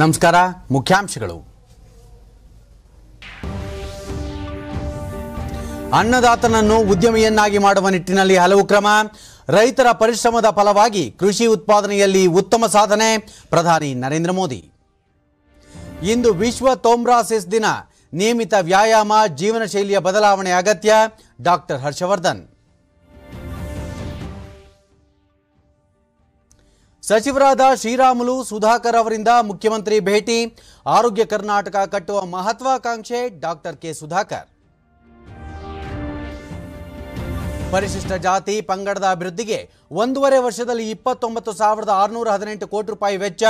ನಮಸ್ಕಾರ ಮುಖ್ಯಾಂಶಗಳು ಅನ್ನದಾತನನ್ನು ಉದ್ಯಮಿಯನ್ನಾಗಿ ಮಾಡುವ ನಿಟ್ಟಿನಲ್ಲಿ ಹಲವು ಕ್ರಮ ರೈತರ ಪರಿಶ್ರಮದ ಫಲವಾಗಿ ಕೃಷಿ ಉತ್ಪಾದನೆಯಲ್ಲಿ ಉತ್ತಮ ಸಾಧನೆ ಪ್ರಧಾನಿ ನರೇಂದ್ರ ಮೋದಿ ಇಂದು ವಿಶ್ವ ತೋಮ್ರಾಸಿಸ್ ದಿನ ನಿಯಮಿತ ವ್ಯಾಯಾಮ ಜೀವನ ಶೈಲಿಯ ಬದಲಾವಣೆ ಅಗತ್ಯ ಡಾಕ್ಟರ್ ಹರ್ಷವರ್ಧನ್ ಸಚಿವರಾದ ಶ್ರೀರಾಮುಲು ಸುಧಾಕರ್ ಅವರಿಂದ ಮುಖ್ಯಮಂತ್ರಿ ಭೇಟಿ ಆರೋಗ್ಯ ಕರ್ನಾಟಕ ಕಟ್ಟುವ ಮಹತ್ವಾಕಾಂಕ್ಷೆ ಡಾಕ್ಟರ್ ಕೆ ಸುಧಾಕರ್ ಪರಿಶಿಷ್ಟ ಜಾತಿ ಪಂಗಡದ ಅಭಿವೃದ್ಧಿಗೆ ಒಂದೂವರೆ ವರ್ಷದಲ್ಲಿ ಇಪ್ಪತ್ತೊಂಬತ್ತು ಸಾವಿರದ ಆರುನೂರ ಹದಿನೆಂಟು ಕೋಟಿ ರೂಪಾಯಿ ವೆಚ್ಚ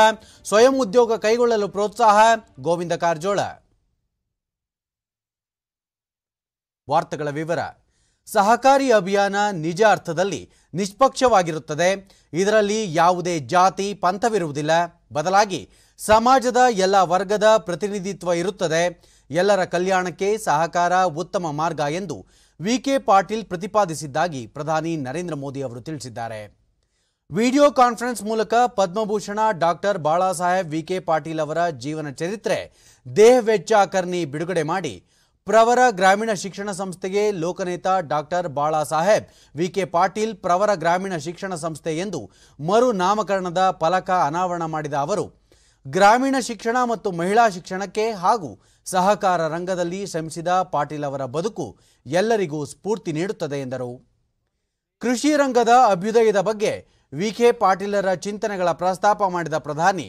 ಸ್ವಯಂ ಉದ್ಯೋಗ ಕೈಗೊಳ್ಳಲು ಪ್ರೋತ್ಸಾಹ ಗೋವಿಂದ ಕಾರಜೋಳ ವಾರ್ತೆಗಳ ವಿವರ ಸಹಕಾರಿ ಅಭಿಯಾನ ನಿಜ ಅರ್ಥದಲ್ಲಿ ನಿಷ್ಪಕ್ಷವಾಗಿರುತ್ತದೆ ಇದರಲ್ಲಿ ಯಾವುದೇ ಜಾತಿ ಪಂಥವಿರುವುದಿಲ್ಲ ಬದಲಾಗಿ ಸಮಾಜದ ಎಲ್ಲ ವರ್ಗದ ಪ್ರತಿನಿಧಿತ್ವ ಇರುತ್ತದೆ ಎಲ್ಲರ ಕಲ್ಯಾಣಕ್ಕೆ ಸಹಕಾರ ಉತ್ತಮ ಮಾರ್ಗ ಎಂದು ವಿಕೆ ಪಾಟೀಲ್ ಪ್ರತಿಪಾದಿಸಿದ್ದಾಗಿ ಪ್ರಧಾನಿ ನರೇಂದ್ರ ಮೋದಿ ಅವರು ತಿಳಿಸಿದ್ದಾರೆ ವಿಡಿಯೋ ಕಾನ್ಫರೆನ್ಸ್ ಮೂಲಕ ಪದ್ಮಭೂಷಣ ಡಾಕ್ಟರ್ ಬಾಳಾ ಸಾಹೇಬ್ ವಿಕೆ ಪಾಟೀಲ್ ಅವರ ಜೀವನ ಚರಿತ್ರೆ ದೇಹ ಕರ್ಣಿ ಬಿಡುಗಡೆ ಮಾಡಿ ಪ್ರವರ ಗ್ರಾಮೀಣ ಶಿಕ್ಷಣ ಸಂಸ್ಥೆಗೆ ಲೋಕನೇತ ಡಾಕ್ಟರ್ ಬಾಳಾ ಸಾಹೇಬ್ ವಿಕೆ ಪಾಟೀಲ್ ಪ್ರವರ ಗ್ರಾಮೀಣ ಶಿಕ್ಷಣ ಸಂಸ್ಥೆ ಎಂದು ಮರು ನಾಮಕರಣದ ಫಲಕ ಅನಾವರಣ ಮಾಡಿದ ಅವರು ಗ್ರಾಮೀಣ ಶಿಕ್ಷಣ ಮತ್ತು ಮಹಿಳಾ ಶಿಕ್ಷಣಕ್ಕೆ ಹಾಗೂ ಸಹಕಾರ ರಂಗದಲ್ಲಿ ಶ್ರಮಿಸಿದ ಪಾಟೀಲ್ ಅವರ ಬದುಕು ಎಲ್ಲರಿಗೂ ಸ್ಫೂರ್ತಿ ನೀಡುತ್ತದೆ ಎಂದರು ಕೃಷಿ ರಂಗದ ಅಭ್ಯುದಯದ ಬಗ್ಗೆ ವಿಕೆ ಪಾಟೀಲರ ಚಿಂತನೆಗಳ ಪ್ರಸ್ತಾಪ ಮಾಡಿದ ಪ್ರಧಾನಿ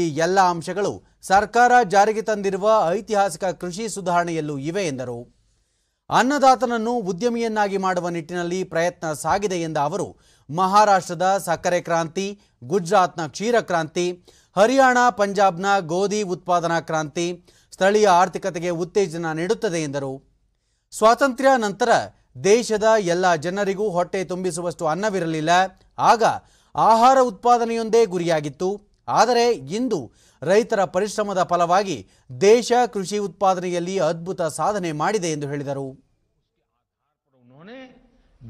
ಈ ಎಲ್ಲ ಅಂಶಗಳು ಸರ್ಕಾರ ಜಾರಿಗೆ ತಂದಿರುವ ಐತಿಹಾಸಿಕ ಕೃಷಿ ಸುಧಾರಣೆಯಲ್ಲೂ ಇವೆ ಎಂದರು ಅನ್ನದಾತನನ್ನು ಉದ್ಯಮಿಯನ್ನಾಗಿ ಮಾಡುವ ನಿಟ್ಟಿನಲ್ಲಿ ಪ್ರಯತ್ನ ಸಾಗಿದೆ ಎಂದ ಅವರು ಮಹಾರಾಷ್ಟ್ರದ ಸಕ್ಕರೆ ಕ್ರಾಂತಿ ಗುಜರಾತ್ನ ಕ್ಷೀರ ಕ್ರಾಂತಿ ಹರಿಯಾಣ ಪಂಜಾಬ್ನ ಗೋಧಿ ಉತ್ಪಾದನಾ ಕ್ರಾಂತಿ ಸ್ಥಳೀಯ ಆರ್ಥಿಕತೆಗೆ ಉತ್ತೇಜನ ನೀಡುತ್ತದೆ ಎಂದರು ಸ್ವಾತಂತ್ರ್ಯ ನಂತರ ದೇಶದ ಎಲ್ಲ ಜನರಿಗೂ ಹೊಟ್ಟೆ ತುಂಬಿಸುವಷ್ಟು ಅನ್ನವಿರಲಿಲ್ಲ ಆಗ ಆಹಾರ ಉತ್ಪಾದನೆಯೊಂದೇ ಗುರಿಯಾಗಿತ್ತು ಆದರೆ ಇಂದು ರೈತರ ಪರಿಶ್ರಮದ ಫಲವಾಗಿ ದೇಶ ಕೃಷಿ ಉತ್ಪಾದನೆಯಲ್ಲಿ ಅದ್ಭುತ ಸಾಧನೆ ಮಾಡಿದೆ ಎಂದು ಹೇಳಿದರು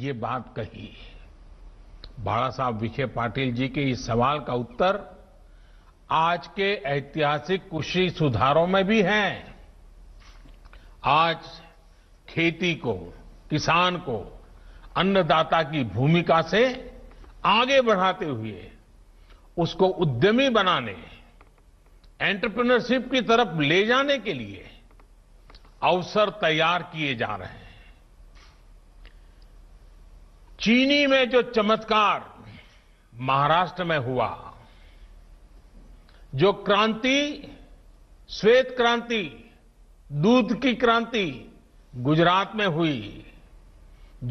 ये बात कही बाला साहब विखे पाटिल जी के इस सवाल का उत्तर आज के ऐतिहासिक कृषि सुधारों में भी है आज खेती को किसान को अन्नदाता की भूमिका से आगे बढ़ाते हुए उसको उद्यमी बनाने एंटरप्रेन्योरशिप की तरफ ले जाने के लिए अवसर तैयार किए जा रहे हैं चीनी में जो चमत्कार महाराष्ट्र में हुआ जो क्रांति श्वेत क्रांति दूध की क्रांति गुजरात में हुई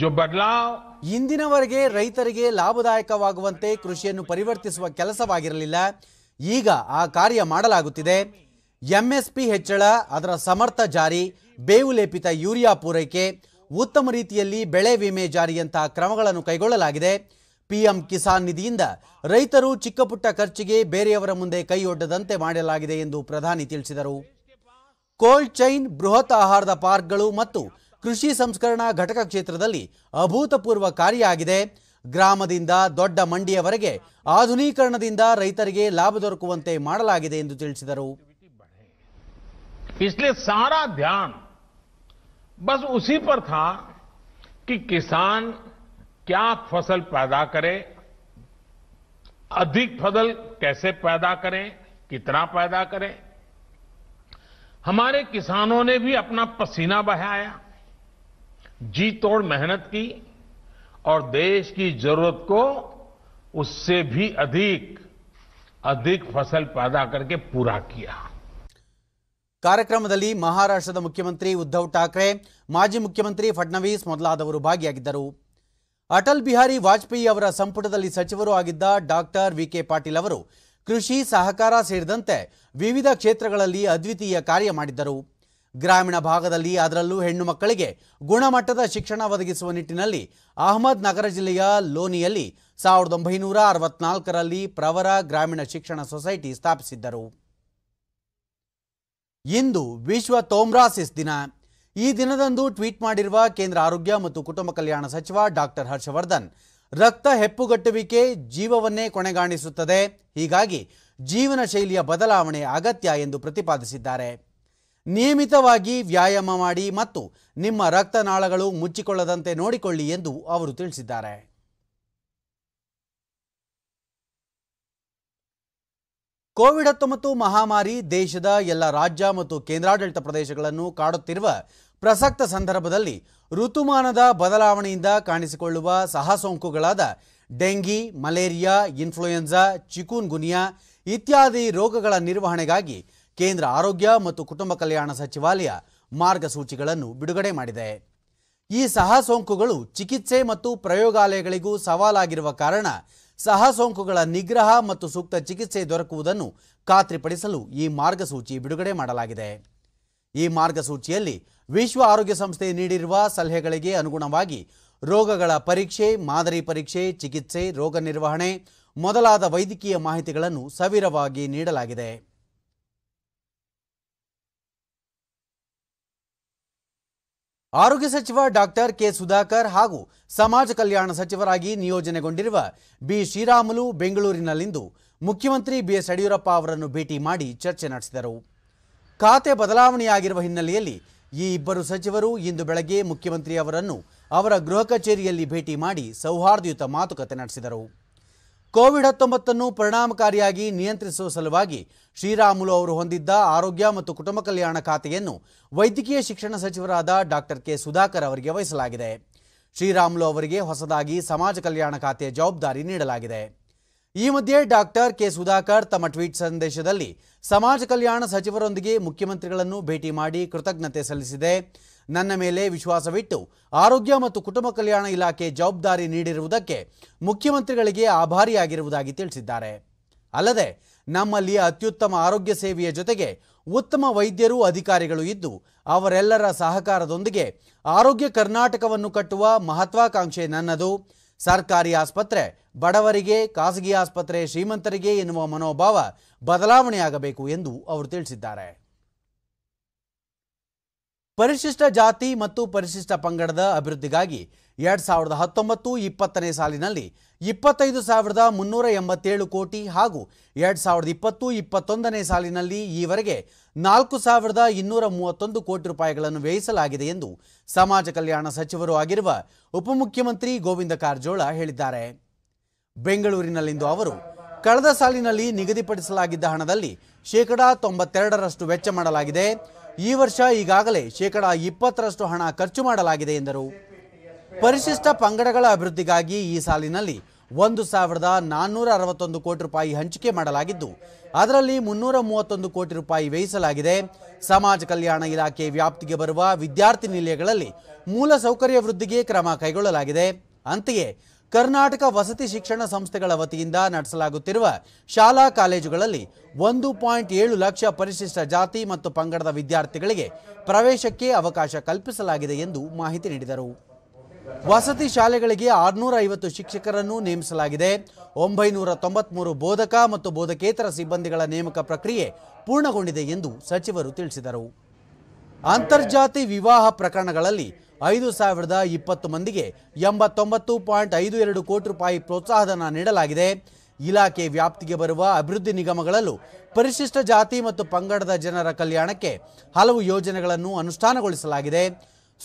जो बदलाव ಇಂದಿನವರೆಗೆ ರೈತರಿಗೆ ಲಾಭದಾಯಕವಾಗುವಂತೆ ಕೃಷಿಯನ್ನು ಪರಿವರ್ತಿಸುವ ಕೆಲಸವಾಗಿರಲಿಲ್ಲ ಈಗ ಆ ಕಾರ್ಯ ಮಾಡಲಾಗುತ್ತಿದೆ ಎಂಎಸ್ಪಿ ಹೆಚ್ಚಳ ಅದರ ಸಮರ್ಥ ಜಾರಿ ಬೇವು ಲೇಪಿತ ಯೂರಿಯಾ ಪೂರೈಕೆ ಉತ್ತಮ ರೀತಿಯಲ್ಲಿ ಬೆಳೆ ವಿಮೆ ಜಾರಿಯಂತಹ ಕ್ರಮಗಳನ್ನು ಕೈಗೊಳ್ಳಲಾಗಿದೆ ಪಿಎಂ ಕಿಸಾನ್ ನಿಧಿಯಿಂದ ರೈತರು ಚಿಕ್ಕಪುಟ್ಟ ಖರ್ಚಿಗೆ ಬೇರೆಯವರ ಮುಂದೆ ಕೈಯೊಡ್ಡದಂತೆ ಮಾಡಲಾಗಿದೆ ಎಂದು ಪ್ರಧಾನಿ ತಿಳಿಸಿದರು ಕೋಲ್ಡ್ ಚೈನ್ ಬೃಹತ್ ಆಹಾರದ ಪಾರ್ಕ್ಗಳು ಮತ್ತು ಕೃಷಿ ಸಂಸ್ಕರಣಾ ಘಟಕ ಕ್ಷೇತ್ರದಲ್ಲಿ ಅಭೂತಪೂರ್ವ ಕಾರ್ಯ ಆಗಿದೆ ಗ್ರಾಮದಿಂದ ದೊಡ್ಡ ಮಂಡಿಯವರೆಗೆ ಆಧುನೀಕರಣದಿಂದ ರೈತರಿಗೆ ಲಾಭ ದೊರಕುವಂತೆ ಮಾಡಲಾಗಿದೆ ಎಂದು ತಿಳಿಸಿದರು इसलिए सारा ध्यान बस उसी पर था कि किसान क्या फसल पैदा करे अधिक फसल कैसे पैदा करें कितना पैदा करें हमारे किसानों ने भी अपना पसीना बहाया જીતોર મહેનત કી ઓર દેશ કી જરૂરત કો ઉસસે ભી અધિક અધિક ફસલ પાદા કરકે પૂરા કિયા કાર્યક્રમદલી મહારાષ્ટ્રના મુખ્યમંત્રી ઉદ્ધવ ઠાકરે माजी મુખ્યમંત્રી ફડનવીસ મોદલાદવર ભાગીયાગಿದ್ದರು અટલ બિહારી વાજપેય્યવર સંપટદલી સચિવરુ આગિદ્ધા ડૉ. વી.કે. પાટીલવર કૃષિ સહકારા સેરદંતે વિવિધ ક્ષેત્રગલલી અદ્વિતીય કાર્ય માડિદ્ધરુ ಗ್ರಾಮೀಣ ಭಾಗದಲ್ಲಿ ಅದರಲ್ಲೂ ಹೆಣ್ಣು ಮಕ್ಕಳಿಗೆ ಗುಣಮಟ್ಟದ ಶಿಕ್ಷಣ ಒದಗಿಸುವ ನಿಟ್ಟಿನಲ್ಲಿ ಅಹಮದ್ ನಗರ ಜಿಲ್ಲೆಯ ಲೋನಿಯಲ್ಲಿ ಸಾವಿರದ ಒಂಬೈನೂರ ಅರವತ್ನಾಲ್ಕರಲ್ಲಿ ಪ್ರವರ ಗ್ರಾಮೀಣ ಶಿಕ್ಷಣ ಸೊಸೈಟಿ ಸ್ಥಾಪಿಸಿದ್ದರು ಇಂದು ವಿಶ್ವ ತೋಮ್ರಾಸಿಸ್ ದಿನ ಈ ದಿನದಂದು ಟ್ವೀಟ್ ಮಾಡಿರುವ ಕೇಂದ್ರ ಆರೋಗ್ಯ ಮತ್ತು ಕುಟುಂಬ ಕಲ್ಯಾಣ ಸಚಿವ ಡಾಕ್ಟರ್ ಹರ್ಷವರ್ಧನ್ ರಕ್ತ ಹೆಪ್ಪುಗಟ್ಟುವಿಕೆ ಜೀವವನ್ನೇ ಕೊನೆಗಾಣಿಸುತ್ತದೆ ಹೀಗಾಗಿ ಜೀವನ ಶೈಲಿಯ ಬದಲಾವಣೆ ಅಗತ್ಯ ಎಂದು ಪ್ರತಿಪಾದಿಸಿದ್ದಾರೆ ನಿಯಮಿತವಾಗಿ ವ್ಯಾಯಾಮ ಮಾಡಿ ಮತ್ತು ನಿಮ್ಮ ರಕ್ತನಾಳಗಳು ಮುಚ್ಚಿಕೊಳ್ಳದಂತೆ ನೋಡಿಕೊಳ್ಳಿ ಎಂದು ಅವರು ತಿಳಿಸಿದ್ದಾರೆ ಕೋವಿಡ್ ಹತ್ತೊಂಬತ್ತು ಮಹಾಮಾರಿ ದೇಶದ ಎಲ್ಲ ರಾಜ್ಯ ಮತ್ತು ಕೇಂದ್ರಾಡಳಿತ ಪ್ರದೇಶಗಳನ್ನು ಕಾಡುತ್ತಿರುವ ಪ್ರಸಕ್ತ ಸಂದರ್ಭದಲ್ಲಿ ಋತುಮಾನದ ಬದಲಾವಣೆಯಿಂದ ಕಾಣಿಸಿಕೊಳ್ಳುವ ಸಹ ಸೋಂಕುಗಳಾದ dengue malaria influenza chikungunya ಇತ್ಯಾದಿ ರೋಗಗಳ ನಿರ್ವಹಣೆಗಾಗಿ ಕೇಂದ್ರ ಆರೋಗ್ಯ ಮತ್ತು ಕುಟುಂಬ ಕಲ್ಯಾಣ ಸಚಿವಾಲಯ ಮಾರ್ಗಸೂಚಿಗಳನ್ನು ಬಿಡುಗಡೆ ಮಾಡಿದೆ ಈ ಸಹ ಸೋಂಕುಗಳು ಚಿಕಿತ್ಸೆ ಮತ್ತು ಪ್ರಯೋಗಾಲಯಗಳಿಗೂ ಸವಾಲಾಗಿರುವ ಕಾರಣ ಸಹ ಸೋಂಕುಗಳ ನಿಗ್ರಹ ಮತ್ತು ಸೂಕ್ತ ಚಿಕಿತ್ಸೆ ದೊರಕುವುದನ್ನು ಖಾತ್ರಿಪಡಿಸಲು ಈ ಮಾರ್ಗಸೂಚಿ ಬಿಡುಗಡೆ ಮಾಡಲಾಗಿದೆ ಈ ಮಾರ್ಗಸೂಚಿಯಲ್ಲಿ ವಿಶ್ವ ಆರೋಗ್ಯ ಸಂಸ್ಥೆ ನೀಡಿರುವ ಸಲಹೆಗಳಿಗೆ ಅನುಗುಣವಾಗಿ ರೋಗಗಳ ಪರೀಕ್ಷೆ ಮಾದರಿ ಪರೀಕ್ಷೆ ಚಿಕಿತ್ಸೆ ರೋಗ ನಿರ್ವಹಣೆ ಮೊದಲಾದ ವೈದ್ಯಕೀಯ ಮಾಹಿತಿಗಳನ್ನು ಸವಿರವಾಗಿ ನೀಡಲಾಗಿದೆ ಆರೋಗ್ಯ ಸಚಿವ ಡಾಕ್ಟರ್ ಕೆ ಸುಧಾಕರ್ ಹಾಗೂ ಸಮಾಜ ಕಲ್ಯಾಣ ಸಚಿವರಾಗಿ ನಿಯೋಜನೆಗೊಂಡಿರುವ ಬಿ ಶ್ರೀರಾಮುಲು ಬೆಂಗಳೂರಿನಲ್ಲಿಂದು ಮುಖ್ಯಮಂತ್ರಿ ಬಿ ಎಸ್ ಯಡಿಯೂರಪ್ಪ ಅವರನ್ನು ಭೇಟಿ ಮಾಡಿ ಚರ್ಚೆ ನಡೆಸಿದರು ಖಾತೆ ಬದಲಾವಣೆಯಾಗಿರುವ ಹಿನ್ನೆಲೆಯಲ್ಲಿ ಈ ಇಬ್ಬರು ಸಚಿವರು ಇಂದು ಬೆಳಗ್ಗೆ ಮುಖ್ಯಮಂತ್ರಿ ಅವರನ್ನು ಅವರ ಗೃಹ ಕಚೇರಿಯಲ್ಲಿ ಭೇಟಿ ಮಾಡಿ ಸೌಹಾರ್ದಯುತ ಮಾತುಕತೆ ನಡೆಸಿದರು ಕೋವಿಡ್ ಹತ್ತೊಂಬತ್ತನ್ನು ಪರಿಣಾಮಕಾರಿಯಾಗಿ ನಿಯಂತ್ರಿಸುವ ಸಲುವಾಗಿ ಶ್ರೀರಾಮುಲು ಅವರು ಹೊಂದಿದ್ದ ಆರೋಗ್ಯ ಮತ್ತು ಕುಟುಂಬ ಕಲ್ಯಾಣ ಖಾತೆಯನ್ನು ವೈದ್ಯಕೀಯ ಶಿಕ್ಷಣ ಸಚಿವರಾದ ಡಾಕ್ಟರ್ ಕೆ ಸುಧಾಕರ್ ಅವರಿಗೆ ವಹಿಸಲಾಗಿದೆ ಶ್ರೀರಾಮುಲು ಅವರಿಗೆ ಹೊಸದಾಗಿ ಸಮಾಜ ಕಲ್ಯಾಣ ಖಾತೆಯ ಜವಾಬ್ದಾರಿ ನೀಡಲಾಗಿದೆ ಈ ಮಧ್ಯೆ ಡಾಕ್ಟರ್ ಕೆ ಸುಧಾಕರ್ ತಮ್ಮ ಟ್ವೀಟ್ ಸಂದೇಶದಲ್ಲಿ ಸಮಾಜ ಕಲ್ಯಾಣ ಸಚಿವರೊಂದಿಗೆ ಮುಖ್ಯಮಂತ್ರಿಗಳನ್ನು ಭೇಟಿ ಮಾಡಿ ಕೃತಜ್ಞತೆ ಸಲ್ಲಿಸಿದೆ ನನ್ನ ಮೇಲೆ ವಿಶ್ವಾಸವಿಟ್ಟು ಆರೋಗ್ಯ ಮತ್ತು ಕುಟುಂಬ ಕಲ್ಯಾಣ ಇಲಾಖೆ ಜವಾಬ್ದಾರಿ ನೀಡಿರುವುದಕ್ಕೆ ಮುಖ್ಯಮಂತ್ರಿಗಳಿಗೆ ಆಭಾರಿಯಾಗಿರುವುದಾಗಿ ತಿಳಿಸಿದ್ದಾರೆ ಅಲ್ಲದೆ ನಮ್ಮಲ್ಲಿ ಅತ್ಯುತ್ತಮ ಆರೋಗ್ಯ ಸೇವೆಯ ಜೊತೆಗೆ ಉತ್ತಮ ವೈದ್ಯರು ಅಧಿಕಾರಿಗಳು ಇದ್ದು ಅವರೆಲ್ಲರ ಸಹಕಾರದೊಂದಿಗೆ ಆರೋಗ್ಯ ಕರ್ನಾಟಕವನ್ನು ಕಟ್ಟುವ ಮಹತ್ವಾಕಾಂಕ್ಷೆ ನನ್ನದು ಸರ್ಕಾರಿ ಆಸ್ಪತ್ರೆ ಬಡವರಿಗೆ ಖಾಸಗಿ ಆಸ್ಪತ್ರೆ ಶ್ರೀಮಂತರಿಗೆ ಎನ್ನುವ ಮನೋಭಾವ ಬದಲಾವಣೆಯಾಗಬೇಕು ಎಂದು ಅವರು ತಿಳಿಸಿದ್ದಾರೆ ಪರಿಶಿಷ್ಟ ಜಾತಿ ಮತ್ತು ಪರಿಶಿಷ್ಟ ಪಂಗಡದ ಅಭಿವೃದ್ಧಿಗಾಗಿ ಎರಡ್ ಸಾವಿರದ ಹತ್ತೊಂಬತ್ತು ಇಪ್ಪತ್ತನೇ ಸಾಲಿನಲ್ಲಿ ಇಪ್ಪತ್ತೈದು ಸಾವಿರದ ಮುನ್ನೂರ ಎಂಬತ್ತೇಳು ಕೋಟಿ ಹಾಗೂ ಎರಡ್ ಸಾವಿರದ ಇಪ್ಪತ್ತು ಇಪ್ಪತ್ತೊಂದನೇ ಸಾಲಿನಲ್ಲಿ ಈವರೆಗೆ ನಾಲ್ಕು ಸಾವಿರದ ಇನ್ನೂರ ಮೂವತ್ತೊಂದು ಕೋಟಿ ರೂಪಾಯಿಗಳನ್ನು ವ್ಯಯಿಸಲಾಗಿದೆ ಎಂದು ಸಮಾಜ ಕಲ್ಯಾಣ ಸಚಿವರು ಆಗಿರುವ ಉಪಮುಖ್ಯಮಂತ್ರಿ ಗೋವಿಂದ ಕಾರಜೋಳ ಹೇಳಿದ್ದಾರೆ ಬೆಂಗಳೂರಿನಲ್ಲಿಂದು ಅವರು ಕಳೆದ ಸಾಲಿನಲ್ಲಿ ನಿಗದಿಪಡಿಸಲಾಗಿದ್ದ ಹಣದಲ್ಲಿ ಶೇಕಡಾ ತೊಂಬತ್ತೆರಡರಷ್ಟು ವೆಚ್ಚ ಮಾಡಲಾಗಿದೆ ಈ ವರ್ಷ ಈಗಾಗಲೇ ಶೇಕಡಾ ಇಪ್ಪತ್ತರಷ್ಟು ಹಣ ಖರ್ಚು ಮಾಡಲಾಗಿದೆ ಎಂದರು ಪರಿಶಿಷ್ಟ ಪಂಗಡಗಳ ಅಭಿವೃದ್ಧಿಗಾಗಿ ಈ ಸಾಲಿನಲ್ಲಿ ಒಂದು ಸಾವಿರದ ನಾನ್ನೂರ ಅರವತ್ತೊಂದು ಕೋಟಿ ರೂಪಾಯಿ ಹಂಚಿಕೆ ಮಾಡಲಾಗಿದ್ದು ಅದರಲ್ಲಿ ಮುನ್ನೂರ ಮೂವತ್ತೊಂದು ಕೋಟಿ ರೂಪಾಯಿ ವ್ಯಯಿಸಲಾಗಿದೆ ಸಮಾಜ ಕಲ್ಯಾಣ ಇಲಾಖೆ ವ್ಯಾಪ್ತಿಗೆ ಬರುವ ವಿದ್ಯಾರ್ಥಿ ನಿಲಯಗಳಲ್ಲಿ ಮೂಲ ಸೌಕರ್ಯ ವೃದ್ಧಿಗೆ ಕ್ರಮ ಕೈಗೊಳ್ಳಲಾಗಿದೆ ಅಂತೆಯೇ ಕರ್ನಾಟಕ ವಸತಿ ಶಿಕ್ಷಣ ಸಂಸ್ಥೆಗಳ ವತಿಯಿಂದ ನಡೆಸಲಾಗುತ್ತಿರುವ ಶಾಲಾ ಕಾಲೇಜುಗಳಲ್ಲಿ ಒಂದು ಪಾಯಿಂಟ್ ಏಳು ಲಕ್ಷ ಪರಿಶಿಷ್ಟ ಜಾತಿ ಮತ್ತು ಪಂಗಡದ ವಿದ್ಯಾರ್ಥಿಗಳಿಗೆ ಪ್ರವೇಶಕ್ಕೆ ಅವಕಾಶ ಕಲ್ಪಿಸಲಾಗಿದೆ ಎಂದು ಮಾಹಿತಿ ನೀಡಿದರು ವಸತಿ ಶಾಲೆಗಳಿಗೆ ಆರುನೂರ ಐವತ್ತು ಶಿಕ್ಷಕರನ್ನು ನೇಮಿಸಲಾಗಿದೆ ಒಂಬೈನೂರ ತೊಂಬತ್ಮೂರು ಬೋಧಕ ಮತ್ತು ಬೋಧಕೇತರ ಸಿಬ್ಬಂದಿಗಳ ನೇಮಕ ಪ್ರಕ್ರಿಯೆ ಪೂರ್ಣಗೊಂಡಿದೆ ಎಂದು ಸಚಿವರು ತಿಳಿಸಿದರು ಅಂತರ್ಜಾತಿ ವಿವಾಹ ಪ್ರಕರಣಗಳಲ್ಲಿ ಐದು ಸಾವಿರದ ಇಪ್ಪತ್ತು ಮಂದಿಗೆ ಎಂಬತ್ತೊಂಬತ್ತು ಪಾಯಿಂಟ್ ಐದು ಎರಡು ಕೋಟಿ ರೂಪಾಯಿ ಪ್ರೋತ್ಸಾಹಧನ ನೀಡಲಾಗಿದೆ ಇಲಾಖೆ ವ್ಯಾಪ್ತಿಗೆ ಬರುವ ಅಭಿವೃದ್ಧಿ ನಿಗಮಗಳಲ್ಲೂ ಪರಿಶಿಷ್ಟ ಜಾತಿ ಮತ್ತು ಪಂಗಡದ ಜನರ ಕಲ್ಯಾಣಕ್ಕೆ ಹಲವು ಯೋಜನೆಗಳನ್ನು ಅನುಷ್ಠಾನಗೊಳಿಸಲಾಗಿದೆ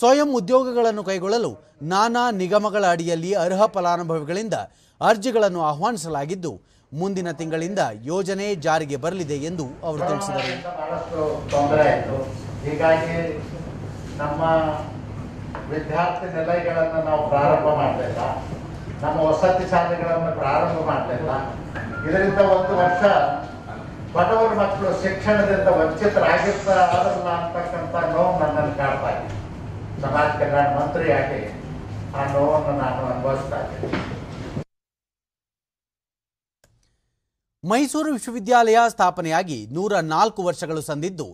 ಸ್ವಯಂ ಉದ್ಯೋಗಗಳನ್ನು ಕೈಗೊಳ್ಳಲು ನಾನಾ ನಿಗಮಗಳ ಅಡಿಯಲ್ಲಿ ಅರ್ಹ ಫಲಾನುಭವಿಗಳಿಂದ ಅರ್ಜಿಗಳನ್ನು ಆಹ್ವಾನಿಸಲಾಗಿದ್ದು ಮುಂದಿನ ತಿಂಗಳಿಂದ ಯೋಜನೆ ಜಾರಿಗೆ ಬರಲಿದೆ ಎಂದು ಅವರು ತಿಳಿಸಿದರು ವಿದ್ಯಾರ್ಥಿ ನಿಲಯಗಳನ್ನು ನಾವು ಪ್ರಾರಂಭ ಮಾಡಲಿಲ್ಲ ನಮ್ಮ ವಸತಿ ಶಾಲೆಗಳನ್ನು ಪ್ರಾರಂಭ ಮಾಡಲಿಲ್ಲ ಇದರಿಂದ ಒಂದು ವರ್ಷ ಬಡವರ ಮಕ್ಕಳು ಶಿಕ್ಷಣದಿಂದ ವಂಚಿತರಾಗಿರ್ತಾರಲ್ಲ ಅಂತಕ್ಕಂಥ ನೋವು ನನ್ನನ್ನು ಕಾಡ್ತಾ ಇದೆ ಸಮಾಜ ಕಲ್ಯಾಣ ಮಂತ್ರಿಯಾಗಿ ಆ ನೋವನ್ನು ನಾನು ಅನುಭವಿಸ್ತಾ ಇದ್ದೀನಿ ಮೈಸೂರು ವಿಶ್ವವಿದ್ಯಾಲಯ ಸ್ಥಾಪನೆಯಾಗಿ ನೂರ ನಾಲ್ಕು ವರ್ಷಗಳು ಸಂದಿದ್ದು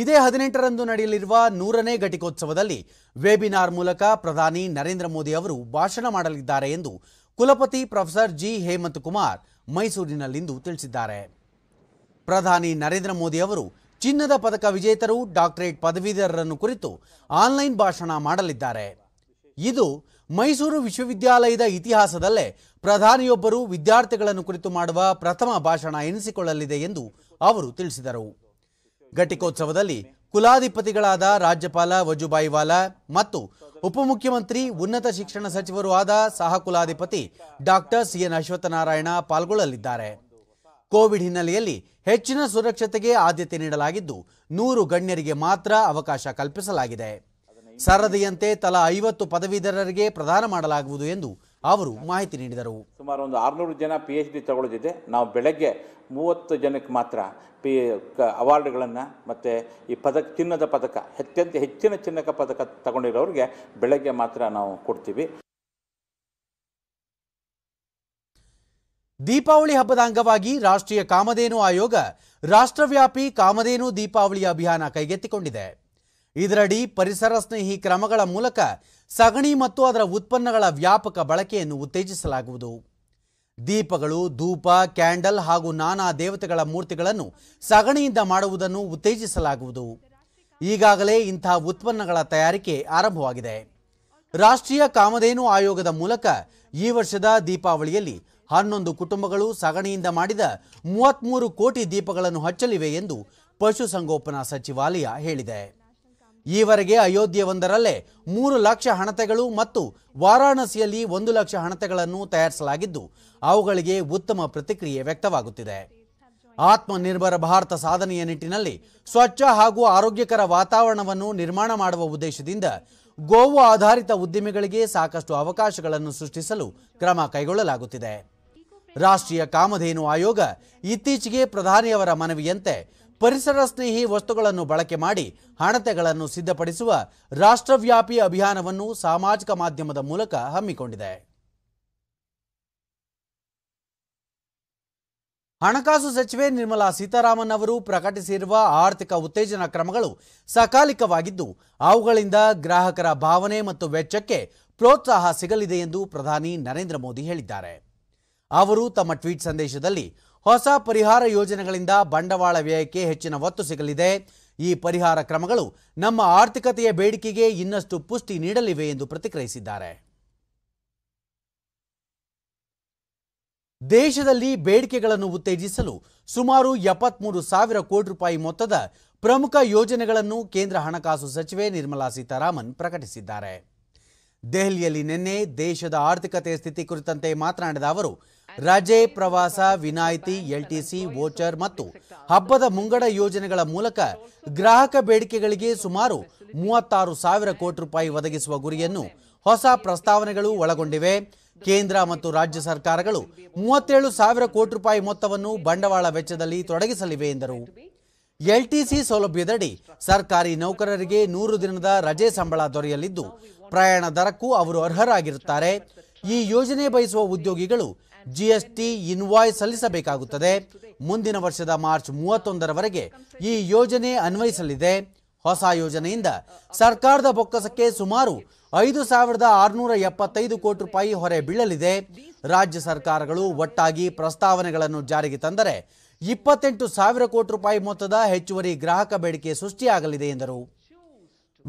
ಇದೇ ಹದಿನೆಂಟರಂದು ನಡೆಯಲಿರುವ ನೂರನೇ ಘಟಿಕೋತ್ಸವದಲ್ಲಿ ವೆಬಿನಾರ್ ಮೂಲಕ ಪ್ರಧಾನಿ ನರೇಂದ್ರ ಮೋದಿ ಅವರು ಭಾಷಣ ಮಾಡಲಿದ್ದಾರೆ ಎಂದು ಕುಲಪತಿ ಪ್ರೊಫೆಸರ್ ಜಿ ಹೇಮಂತ್ ಕುಮಾರ್ ಮೈಸೂರಿನಲ್ಲಿಂದು ತಿಳಿಸಿದ್ದಾರೆ ಪ್ರಧಾನಿ ನರೇಂದ್ರ ಮೋದಿ ಅವರು ಚಿನ್ನದ ಪದಕ ವಿಜೇತರು ಡಾಕ್ಟರೇಟ್ ಪದವೀಧರರನ್ನು ಕುರಿತು ಆನ್ಲೈನ್ ಭಾಷಣ ಮಾಡಲಿದ್ದಾರೆ ಇದು ಮೈಸೂರು ವಿಶ್ವವಿದ್ಯಾಲಯದ ಇತಿಹಾಸದಲ್ಲೇ ಪ್ರಧಾನಿಯೊಬ್ಬರು ವಿದ್ಯಾರ್ಥಿಗಳನ್ನು ಕುರಿತು ಮಾಡುವ ಪ್ರಥಮ ಭಾಷಣ ಎನಿಸಿಕೊಳ್ಳಲಿದೆ ಎಂದು ಅವರು ತಿಳಿಸಿದರು ಘಟಿಕೋತ್ಸವದಲ್ಲಿ ಕುಲಾಧಿಪತಿಗಳಾದ ರಾಜ್ಯಪಾಲ ವಜುಭಾಯಿ ವಾಲಾ ಮತ್ತು ಉಪಮುಖ್ಯಮಂತ್ರಿ ಉನ್ನತ ಶಿಕ್ಷಣ ಸಚಿವರು ಆದ ಸಹ ಕುಲಾಧಿಪತಿ ಡಾಕ್ಟರ್ ಸಿಎನ್ ಅಶ್ವತ್ಥನಾರಾಯಣ ಪಾಲ್ಗೊಳ್ಳಲಿದ್ದಾರೆ ಕೋವಿಡ್ ಹಿನ್ನೆಲೆಯಲ್ಲಿ ಹೆಚ್ಚಿನ ಸುರಕ್ಷತೆಗೆ ಆದ್ಯತೆ ನೀಡಲಾಗಿದ್ದು ನೂರು ಗಣ್ಯರಿಗೆ ಮಾತ್ರ ಅವಕಾಶ ಕಲ್ಪಿಸಲಾಗಿದೆ ಸರದಿಯಂತೆ ತಲಾ ಐವತ್ತು ಪದವೀಧರರಿಗೆ ಪ್ರದಾನ ಮಾಡಲಾಗುವುದು ಎಂದು ಅವರು ಮಾಹಿತಿ ನೀಡಿದರು ಸುಮಾರು ಒಂದು ಆರುನೂರು ಜನ ಪಿ ಎಚ್ ಡಿ ತಗೊಳ್ಳೋದಿದೆ ನಾವು ಬೆಳಗ್ಗೆ ಮೂವತ್ತು ಜನಕ್ಕೆ ಮಾತ್ರ ಪಿ ಅವಾರ್ಡ್ಗಳನ್ನು ಮತ್ತು ಈ ಪದಕ ಚಿನ್ನದ ಪದಕ ಅತ್ಯಂತ ಹೆಚ್ಚಿನ ಚಿನ್ನಕ ಪದಕ ತಗೊಂಡಿರೋರಿಗೆ ಬೆಳಗ್ಗೆ ಮಾತ್ರ ನಾವು ಕೊಡ್ತೀವಿ ದೀಪಾವಳಿ ಹಬ್ಬದ ಅಂಗವಾಗಿ ರಾಷ್ಟ್ರೀಯ ಕಾಮಧೇನು ಆಯೋಗ ರಾಷ್ಟ್ರವ್ಯಾಪಿ ಕಾಮಧೇನು ದೀಪಾವಳಿ ಅಭಿಯಾನ ಕೈಗೆತ್ತಿಕೊಂಡಿದೆ ಇದರಡಿ ಪರಿಸರ ಸ್ನೇಹಿ ಕ್ರಮಗಳ ಮೂಲಕ ಸಗಣಿ ಮತ್ತು ಅದರ ಉತ್ಪನ್ನಗಳ ವ್ಯಾಪಕ ಬಳಕೆಯನ್ನು ಉತ್ತೇಜಿಸಲಾಗುವುದು ದೀಪಗಳು ಧೂಪ ಕ್ಯಾಂಡಲ್ ಹಾಗೂ ನಾನಾ ದೇವತೆಗಳ ಮೂರ್ತಿಗಳನ್ನು ಸಗಣಿಯಿಂದ ಮಾಡುವುದನ್ನು ಉತ್ತೇಜಿಸಲಾಗುವುದು ಈಗಾಗಲೇ ಇಂತಹ ಉತ್ಪನ್ನಗಳ ತಯಾರಿಕೆ ಆರಂಭವಾಗಿದೆ ರಾಷ್ಟ್ರೀಯ ಕಾಮಧೇನು ಆಯೋಗದ ಮೂಲಕ ಈ ವರ್ಷದ ದೀಪಾವಳಿಯಲ್ಲಿ ಹನ್ನೊಂದು ಕುಟುಂಬಗಳು ಸಗಣಿಯಿಂದ ಮಾಡಿದ ಮೂವತ್ತ್ಮೂರು ಕೋಟಿ ದೀಪಗಳನ್ನು ಹಚ್ಚಲಿವೆ ಎಂದು ಪಶುಸಂಗೋಪನಾ ಸಚಿವಾಲಯ ಹೇಳಿದೆ ಈವರೆಗೆ ಅಯೋಧ್ಯೆಯೊಂದರಲ್ಲೇ ಮೂರು ಲಕ್ಷ ಹಣತೆಗಳು ಮತ್ತು ವಾರಾಣಸಿಯಲ್ಲಿ ಒಂದು ಲಕ್ಷ ಹಣತೆಗಳನ್ನು ತಯಾರಿಸಲಾಗಿದ್ದು ಅವುಗಳಿಗೆ ಉತ್ತಮ ಪ್ರತಿಕ್ರಿಯೆ ವ್ಯಕ್ತವಾಗುತ್ತಿದೆ ಆತ್ಮನಿರ್ಭರ ಭಾರತ ಸಾಧನೆಯ ನಿಟ್ಟಿನಲ್ಲಿ ಸ್ವಚ್ಛ ಹಾಗೂ ಆರೋಗ್ಯಕರ ವಾತಾವರಣವನ್ನು ನಿರ್ಮಾಣ ಮಾಡುವ ಉದ್ದೇಶದಿಂದ ಗೋವು ಆಧಾರಿತ ಉದ್ಯಮಿಗಳಿಗೆ ಸಾಕಷ್ಟು ಅವಕಾಶಗಳನ್ನು ಸೃಷ್ಟಿಸಲು ಕ್ರಮ ಕೈಗೊಳ್ಳಲಾಗುತ್ತಿದೆ ರಾಷ್ಟ್ರೀಯ ಕಾಮಧೇನು ಆಯೋಗ ಇತ್ತೀಚೆಗೆ ಪ್ರಧಾನಿಯವರ ಮನವಿಯಂತೆ ಪರಿಸರ ಸ್ನೇಹಿ ವಸ್ತುಗಳನ್ನು ಬಳಕೆ ಮಾಡಿ ಹಣತೆಗಳನ್ನು ಸಿದ್ಧಪಡಿಸುವ ರಾಷ್ಟ್ರವ್ಯಾಪಿ ಅಭಿಯಾನವನ್ನು ಸಾಮಾಜಿಕ ಮಾಧ್ಯಮದ ಮೂಲಕ ಹಮ್ಮಿಕೊಂಡಿದೆ ಹಣಕಾಸು ಸಚಿವೆ ನಿರ್ಮಲಾ ಸೀತಾರಾಮನ್ ಅವರು ಪ್ರಕಟಿಸಿರುವ ಆರ್ಥಿಕ ಉತ್ತೇಜನ ಕ್ರಮಗಳು ಸಕಾಲಿಕವಾಗಿದ್ದು ಅವುಗಳಿಂದ ಗ್ರಾಹಕರ ಭಾವನೆ ಮತ್ತು ವೆಚ್ಚಕ್ಕೆ ಪ್ರೋತ್ಸಾಹ ಸಿಗಲಿದೆ ಎಂದು ಪ್ರಧಾನಿ ನರೇಂದ್ರ ಮೋದಿ ಹೇಳಿದ್ದಾರೆ ಅವರು ತಮ್ಮ ಟ್ವೀಟ್ ಸಂದೇಶದಲ್ಲಿ ಹೊಸ ಪರಿಹಾರ ಯೋಜನೆಗಳಿಂದ ಬಂಡವಾಳ ವ್ಯಯಕ್ಕೆ ಹೆಚ್ಚಿನ ಒತ್ತು ಸಿಗಲಿದೆ ಈ ಪರಿಹಾರ ಕ್ರಮಗಳು ನಮ್ಮ ಆರ್ಥಿಕತೆಯ ಬೇಡಿಕೆಗೆ ಇನ್ನಷ್ಟು ಪುಷ್ಟಿ ನೀಡಲಿವೆ ಎಂದು ಪ್ರತಿಕ್ರಿಯಿಸಿದ್ದಾರೆ ದೇಶದಲ್ಲಿ ಬೇಡಿಕೆಗಳನ್ನು ಉತ್ತೇಜಿಸಲು ಸುಮಾರು ಎಪ್ಪತ್ಮೂರು ಸಾವಿರ ಕೋಟಿ ರೂಪಾಯಿ ಮೊತ್ತದ ಪ್ರಮುಖ ಯೋಜನೆಗಳನ್ನು ಕೇಂದ್ರ ಹಣಕಾಸು ಸಚಿವೆ ನಿರ್ಮಲಾ ಸೀತಾರಾಮನ್ ಪ್ರಕಟಿಸಿದ್ದಾರೆ ದೆಹಲಿಯಲ್ಲಿ ನಿನ್ನೆ ದೇಶದ ಆರ್ಥಿಕತೆ ಸ್ಥಿತಿ ಕುರಿತಂತೆ ಮಾತನಾಡಿದ ಅವರು ರಜೆ ಪ್ರವಾಸ ವಿನಾಯಿತಿ ಎಲ್ಟಿಸಿ ವೋಚರ್ ಮತ್ತು ಹಬ್ಬದ ಮುಂಗಡ ಯೋಜನೆಗಳ ಮೂಲಕ ಗ್ರಾಹಕ ಬೇಡಿಕೆಗಳಿಗೆ ಸುಮಾರು ಮೂವತ್ತಾರು ಸಾವಿರ ಕೋಟಿ ರೂಪಾಯಿ ಒದಗಿಸುವ ಗುರಿಯನ್ನು ಹೊಸ ಪ್ರಸ್ತಾವನೆಗಳು ಒಳಗೊಂಡಿವೆ ಕೇಂದ್ರ ಮತ್ತು ರಾಜ್ಯ ಸರ್ಕಾರಗಳು ಮೂವತ್ತೇಳು ಸಾವಿರ ಕೋಟಿ ರೂಪಾಯಿ ಮೊತ್ತವನ್ನು ಬಂಡವಾಳ ವೆಚ್ಚದಲ್ಲಿ ತೊಡಗಿಸಲಿವೆ ಎಂದರು ಎಲ್ಟಿಸಿ ಸೌಲಭ್ಯದಡಿ ಸರ್ಕಾರಿ ನೌಕರರಿಗೆ ನೂರು ದಿನದ ರಜೆ ಸಂಬಳ ದೊರೆಯಲಿದ್ದು ಪ್ರಯಾಣ ದರಕ್ಕೂ ಅವರು ಅರ್ಹರಾಗಿರುತ್ತಾರೆ ಈ ಯೋಜನೆ ಬಯಸುವ ಉದ್ಯೋಗಿಗಳು ಜಿಎಸ್ಟಿ ಇನ್ವಾಯ್ಸ್ ಸಲ್ಲಿಸಬೇಕಾಗುತ್ತದೆ ಮುಂದಿನ ವರ್ಷದ ಮಾರ್ಚ್ ಮೂವತ್ತೊಂದರವರೆಗೆ ಈ ಯೋಜನೆ ಅನ್ವಯಿಸಲಿದೆ ಹೊಸ ಯೋಜನೆಯಿಂದ ಸರ್ಕಾರದ ಬೊಕ್ಕಸಕ್ಕೆ ಸುಮಾರು ಐದು ಸಾವಿರದ ಆರುನೂರ ಎಪ್ಪತ್ತೈದು ಕೋಟಿ ರೂಪಾಯಿ ಹೊರೆ ಬೀಳಲಿದೆ ರಾಜ್ಯ ಸರ್ಕಾರಗಳು ಒಟ್ಟಾಗಿ ಪ್ರಸ್ತಾವನೆಗಳನ್ನು ಜಾರಿಗೆ ತಂದರೆ ಇಪ್ಪತ್ತೆಂಟು ಸಾವಿರ ಕೋಟಿ ರೂಪಾಯಿ ಮೊತ್ತದ ಹೆಚ್ಚುವರಿ ಗ್ರಾಹಕ ಬೇಡಿಕೆ ಸೃಷ್ಟಿಯಾಗಲಿದೆ ಎಂದರು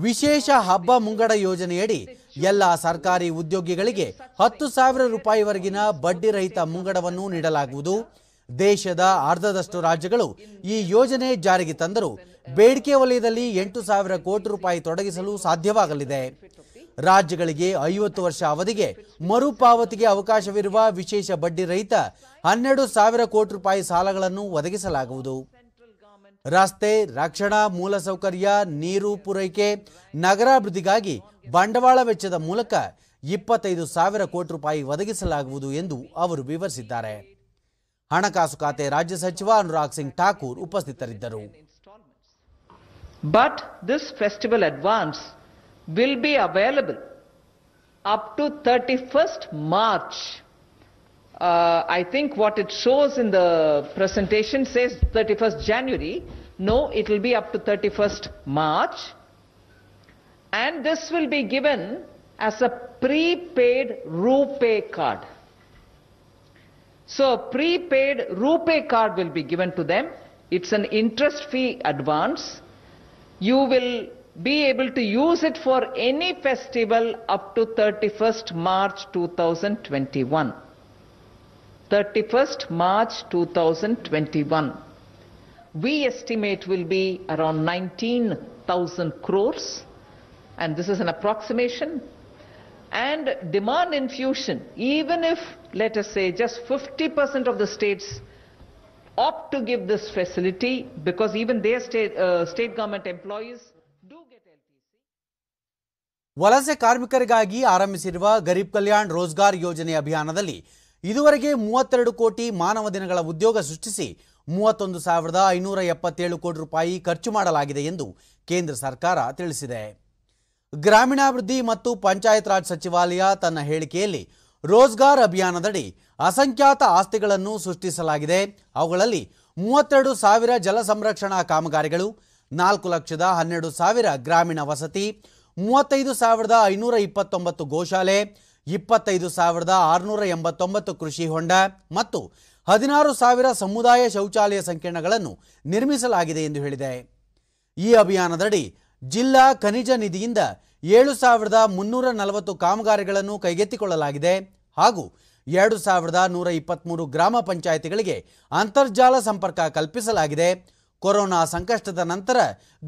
ವಿಶೇಷ ಹಬ್ಬ ಮುಂಗಡ ಯೋಜನೆಯಡಿ ಎಲ್ಲ ಸರ್ಕಾರಿ ಉದ್ಯೋಗಿಗಳಿಗೆ ಹತ್ತು ಸಾವಿರ ರೂಪಾಯಿವರೆಗಿನ ಬಡ್ಡಿರಹಿತ ಮುಂಗಡವನ್ನು ನೀಡಲಾಗುವುದು ದೇಶದ ಅರ್ಧದಷ್ಟು ರಾಜ್ಯಗಳು ಈ ಯೋಜನೆ ಜಾರಿಗೆ ತಂದರೂ ಬೇಡಿಕೆ ವಲಯದಲ್ಲಿ ಎಂಟು ಸಾವಿರ ಕೋಟಿ ರೂಪಾಯಿ ತೊಡಗಿಸಲು ಸಾಧ್ಯವಾಗಲಿದೆ ರಾಜ್ಯಗಳಿಗೆ ಐವತ್ತು ವರ್ಷ ಅವಧಿಗೆ ಮರುಪಾವತಿಗೆ ಅವಕಾಶವಿರುವ ವಿಶೇಷ ಬಡ್ಡಿ ರಹಿತ ಹನ್ನೆರಡು ಸಾವಿರ ಕೋಟಿ ರೂಪಾಯಿ ಸಾಲಗಳನ್ನು ಒದಗಿಸಲಾಗುವುದು ರಸ್ತೆ ರಕ್ಷಣಾ ಮೂಲಸೌಕರ್ಯ ನೀರು ಪೂರೈಕೆ ನಗರಾಭಿವೃದ್ಧಿಗಾಗಿ ಬಂಡವಾಳ ವೆಚ್ಚದ ಮೂಲಕ ಇಪ್ಪತ್ತೈದು ಸಾವಿರ ಕೋಟಿ ರೂಪಾಯಿ ಒದಗಿಸಲಾಗುವುದು ಎಂದು ಅವರು ವಿವರಿಸಿದ್ದಾರೆ ಹಣಕಾಸು ಖಾತೆ ರಾಜ್ಯ ಸಚಿವ ಅನುರಾಗ್ ಸಿಂಗ್ ಠಾಕೂರ್ ಉಪಸ್ಥಿತರಿದ್ದರು but this festival advance will be available up to thirty first March Uh, I think what it shows in the presentation says 31st January. No, it will be up to 31st March. And this will be given as a prepaid Rupee card. So a prepaid Rupee card will be given to them. It's an interest fee advance. You will be able to use it for any festival up to 31st March 2021. 31st March 2021. We estimate will be around 19,000 crores and this is an approximation and demand infusion even if let us say just 50% of the states opt to give this facility because even their state, uh, state government employees ವಲಸೆ ಕಾರ್ಮಿಕರಿಗಾಗಿ ಆರಂಭಿಸಿರುವ ಗರೀಬ್ ಕಲ್ಯಾಣ್ ರೋಜ್ಗಾರ್ ಯೋಜನೆ ಅಭಿಯಾನದಲ್ಲಿ ಇದುವರೆಗೆ ಮೂವತ್ತೆರಡು ಕೋಟಿ ಮಾನವ ದಿನಗಳ ಉದ್ಯೋಗ ಸೃಷ್ಟಿಸಿ ಮೂವತ್ತೊಂದು ಸಾವಿರದ ಐನೂರ ಎಪ್ಪತ್ತೇಳು ಕೋಟಿ ರೂಪಾಯಿ ಖರ್ಚು ಮಾಡಲಾಗಿದೆ ಎಂದು ಕೇಂದ್ರ ಸರ್ಕಾರ ತಿಳಿಸಿದೆ ಗ್ರಾಮೀಣಾಭಿವೃದ್ಧಿ ಮತ್ತು ಪಂಚಾಯತ್ ರಾಜ್ ಸಚಿವಾಲಯ ತನ್ನ ಹೇಳಿಕೆಯಲ್ಲಿ ರೋಜ್ಗಾರ್ ಅಭಿಯಾನದಡಿ ಅಸಂಖ್ಯಾತ ಆಸ್ತಿಗಳನ್ನು ಸೃಷ್ಟಿಸಲಾಗಿದೆ ಅವುಗಳಲ್ಲಿ ಮೂವತ್ತೆರಡು ಸಾವಿರ ಜಲ ಸಂರಕ್ಷಣಾ ಕಾಮಗಾರಿಗಳು ನಾಲ್ಕು ಲಕ್ಷದ ಹನ್ನೆರಡು ಸಾವಿರ ಗ್ರಾಮೀಣ ವಸತಿ ಮೂವತ್ತೈದು ಸಾವಿರದ ಐನೂರ ಇಪ್ಪತ್ತೊಂಬತ್ತು ಗೋಶಾಲೆ ಇಪ್ಪತ್ತೈದು ಸಾವಿರದ ಆರುನೂರ ಎಂಬತ್ತೊಂಬತ್ತು ಕೃಷಿ ಹೊಂಡ ಮತ್ತು ಹದಿನಾರು ಸಾವಿರ ಸಮುದಾಯ ಶೌಚಾಲಯ ಸಂಕೀರ್ಣಗಳನ್ನು ನಿರ್ಮಿಸಲಾಗಿದೆ ಎಂದು ಹೇಳಿದೆ ಈ ಅಭಿಯಾನದಡಿ ಜಿಲ್ಲಾ ಖನಿಜ ನಿಧಿಯಿಂದ ಏಳು ಸಾವಿರದ ಮುನ್ನೂರ ನಲವತ್ತು ಕಾಮಗಾರಿಗಳನ್ನು ಕೈಗೆತ್ತಿಕೊಳ್ಳಲಾಗಿದೆ ಹಾಗೂ ಎರಡು ಸಾವಿರದ ನೂರ ಇಪ್ಪತ್ತ್ಮೂರು ಗ್ರಾಮ ಪಂಚಾಯಿತಿಗಳಿಗೆ ಅಂತರ್ಜಾಲ ಸಂಪರ್ಕ ಕಲ್ಪಿಸಲಾಗಿದೆ ಕೊರೋನಾ ಸಂಕಷ್ಟದ ನಂತರ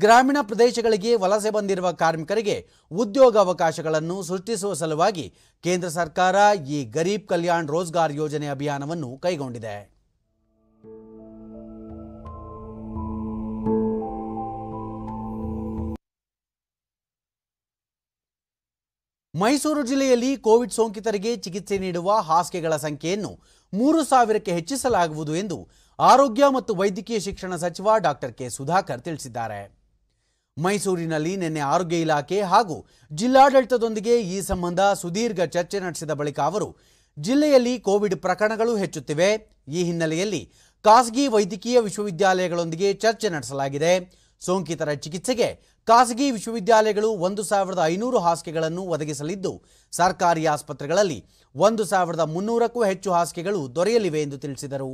ಗ್ರಾಮೀಣ ಪ್ರದೇಶಗಳಿಗೆ ವಲಸೆ ಬಂದಿರುವ ಕಾರ್ಮಿಕರಿಗೆ ಉದ್ಯೋಗಾವಕಾಶಗಳನ್ನು ಸೃಷ್ಟಿಸುವ ಸಲುವಾಗಿ ಕೇಂದ್ರ ಸರ್ಕಾರ ಈ ಗರೀಬ್ ಕಲ್ಯಾಣ್ ರೋಜ್ಗಾರ್ ಯೋಜನೆ ಅಭಿಯಾನವನ್ನು ಕೈಗೊಂಡಿದೆ ಮೈಸೂರು ಜಿಲ್ಲೆಯಲ್ಲಿ ಕೋವಿಡ್ ಸೋಂಕಿತರಿಗೆ ಚಿಕಿತ್ಸೆ ನೀಡುವ ಹಾಸಿಗೆಗಳ ಸಂಖ್ಯೆಯನ್ನು ಮೂರು ಸಾವಿರಕ್ಕೆ ಹೆಚ್ಚಿಸಲಾಗುವುದು ಎಂದು ಆರೋಗ್ಯ ಮತ್ತು ವೈದ್ಯಕೀಯ ಶಿಕ್ಷಣ ಸಚಿವ ಡಾಕ್ಟರ್ ಕೆ ಸುಧಾಕರ್ ತಿಳಿಸಿದ್ದಾರೆ ಮೈಸೂರಿನಲ್ಲಿ ನಿನ್ನೆ ಆರೋಗ್ಯ ಇಲಾಖೆ ಹಾಗೂ ಜಿಲ್ಲಾಡಳಿತದೊಂದಿಗೆ ಈ ಸಂಬಂಧ ಸುದೀರ್ಘ ಚರ್ಚೆ ನಡೆಸಿದ ಬಳಿಕ ಅವರು ಜಿಲ್ಲೆಯಲ್ಲಿ ಕೋವಿಡ್ ಪ್ರಕರಣಗಳು ಹೆಚ್ಚುತ್ತಿವೆ ಈ ಹಿನ್ನೆಲೆಯಲ್ಲಿ ಖಾಸಗಿ ವೈದ್ಯಕೀಯ ವಿಶ್ವವಿದ್ಯಾಲಯಗಳೊಂದಿಗೆ ಚರ್ಚೆ ನಡೆಸಲಾಗಿದೆ ಸೋಂಕಿತರ ಚಿಕಿತ್ಸೆಗೆ ಖಾಸಗಿ ವಿಶ್ವವಿದ್ಯಾಲಯಗಳು ಒಂದು ಸಾವಿರದ ಐನೂರು ಹಾಸಿಗೆಗಳನ್ನು ಒದಗಿಸಲಿದ್ದು ಸರ್ಕಾರಿ ಆಸ್ಪತ್ರೆಗಳಲ್ಲಿ ಒಂದು ಸಾವಿರದ ಮುನ್ನೂರಕ್ಕೂ ಹೆಚ್ಚು ಹಾಸಿಗೆಗಳು ದೊರೆಯಲಿವೆ ಎಂದು ತಿಳಿಸಿದರು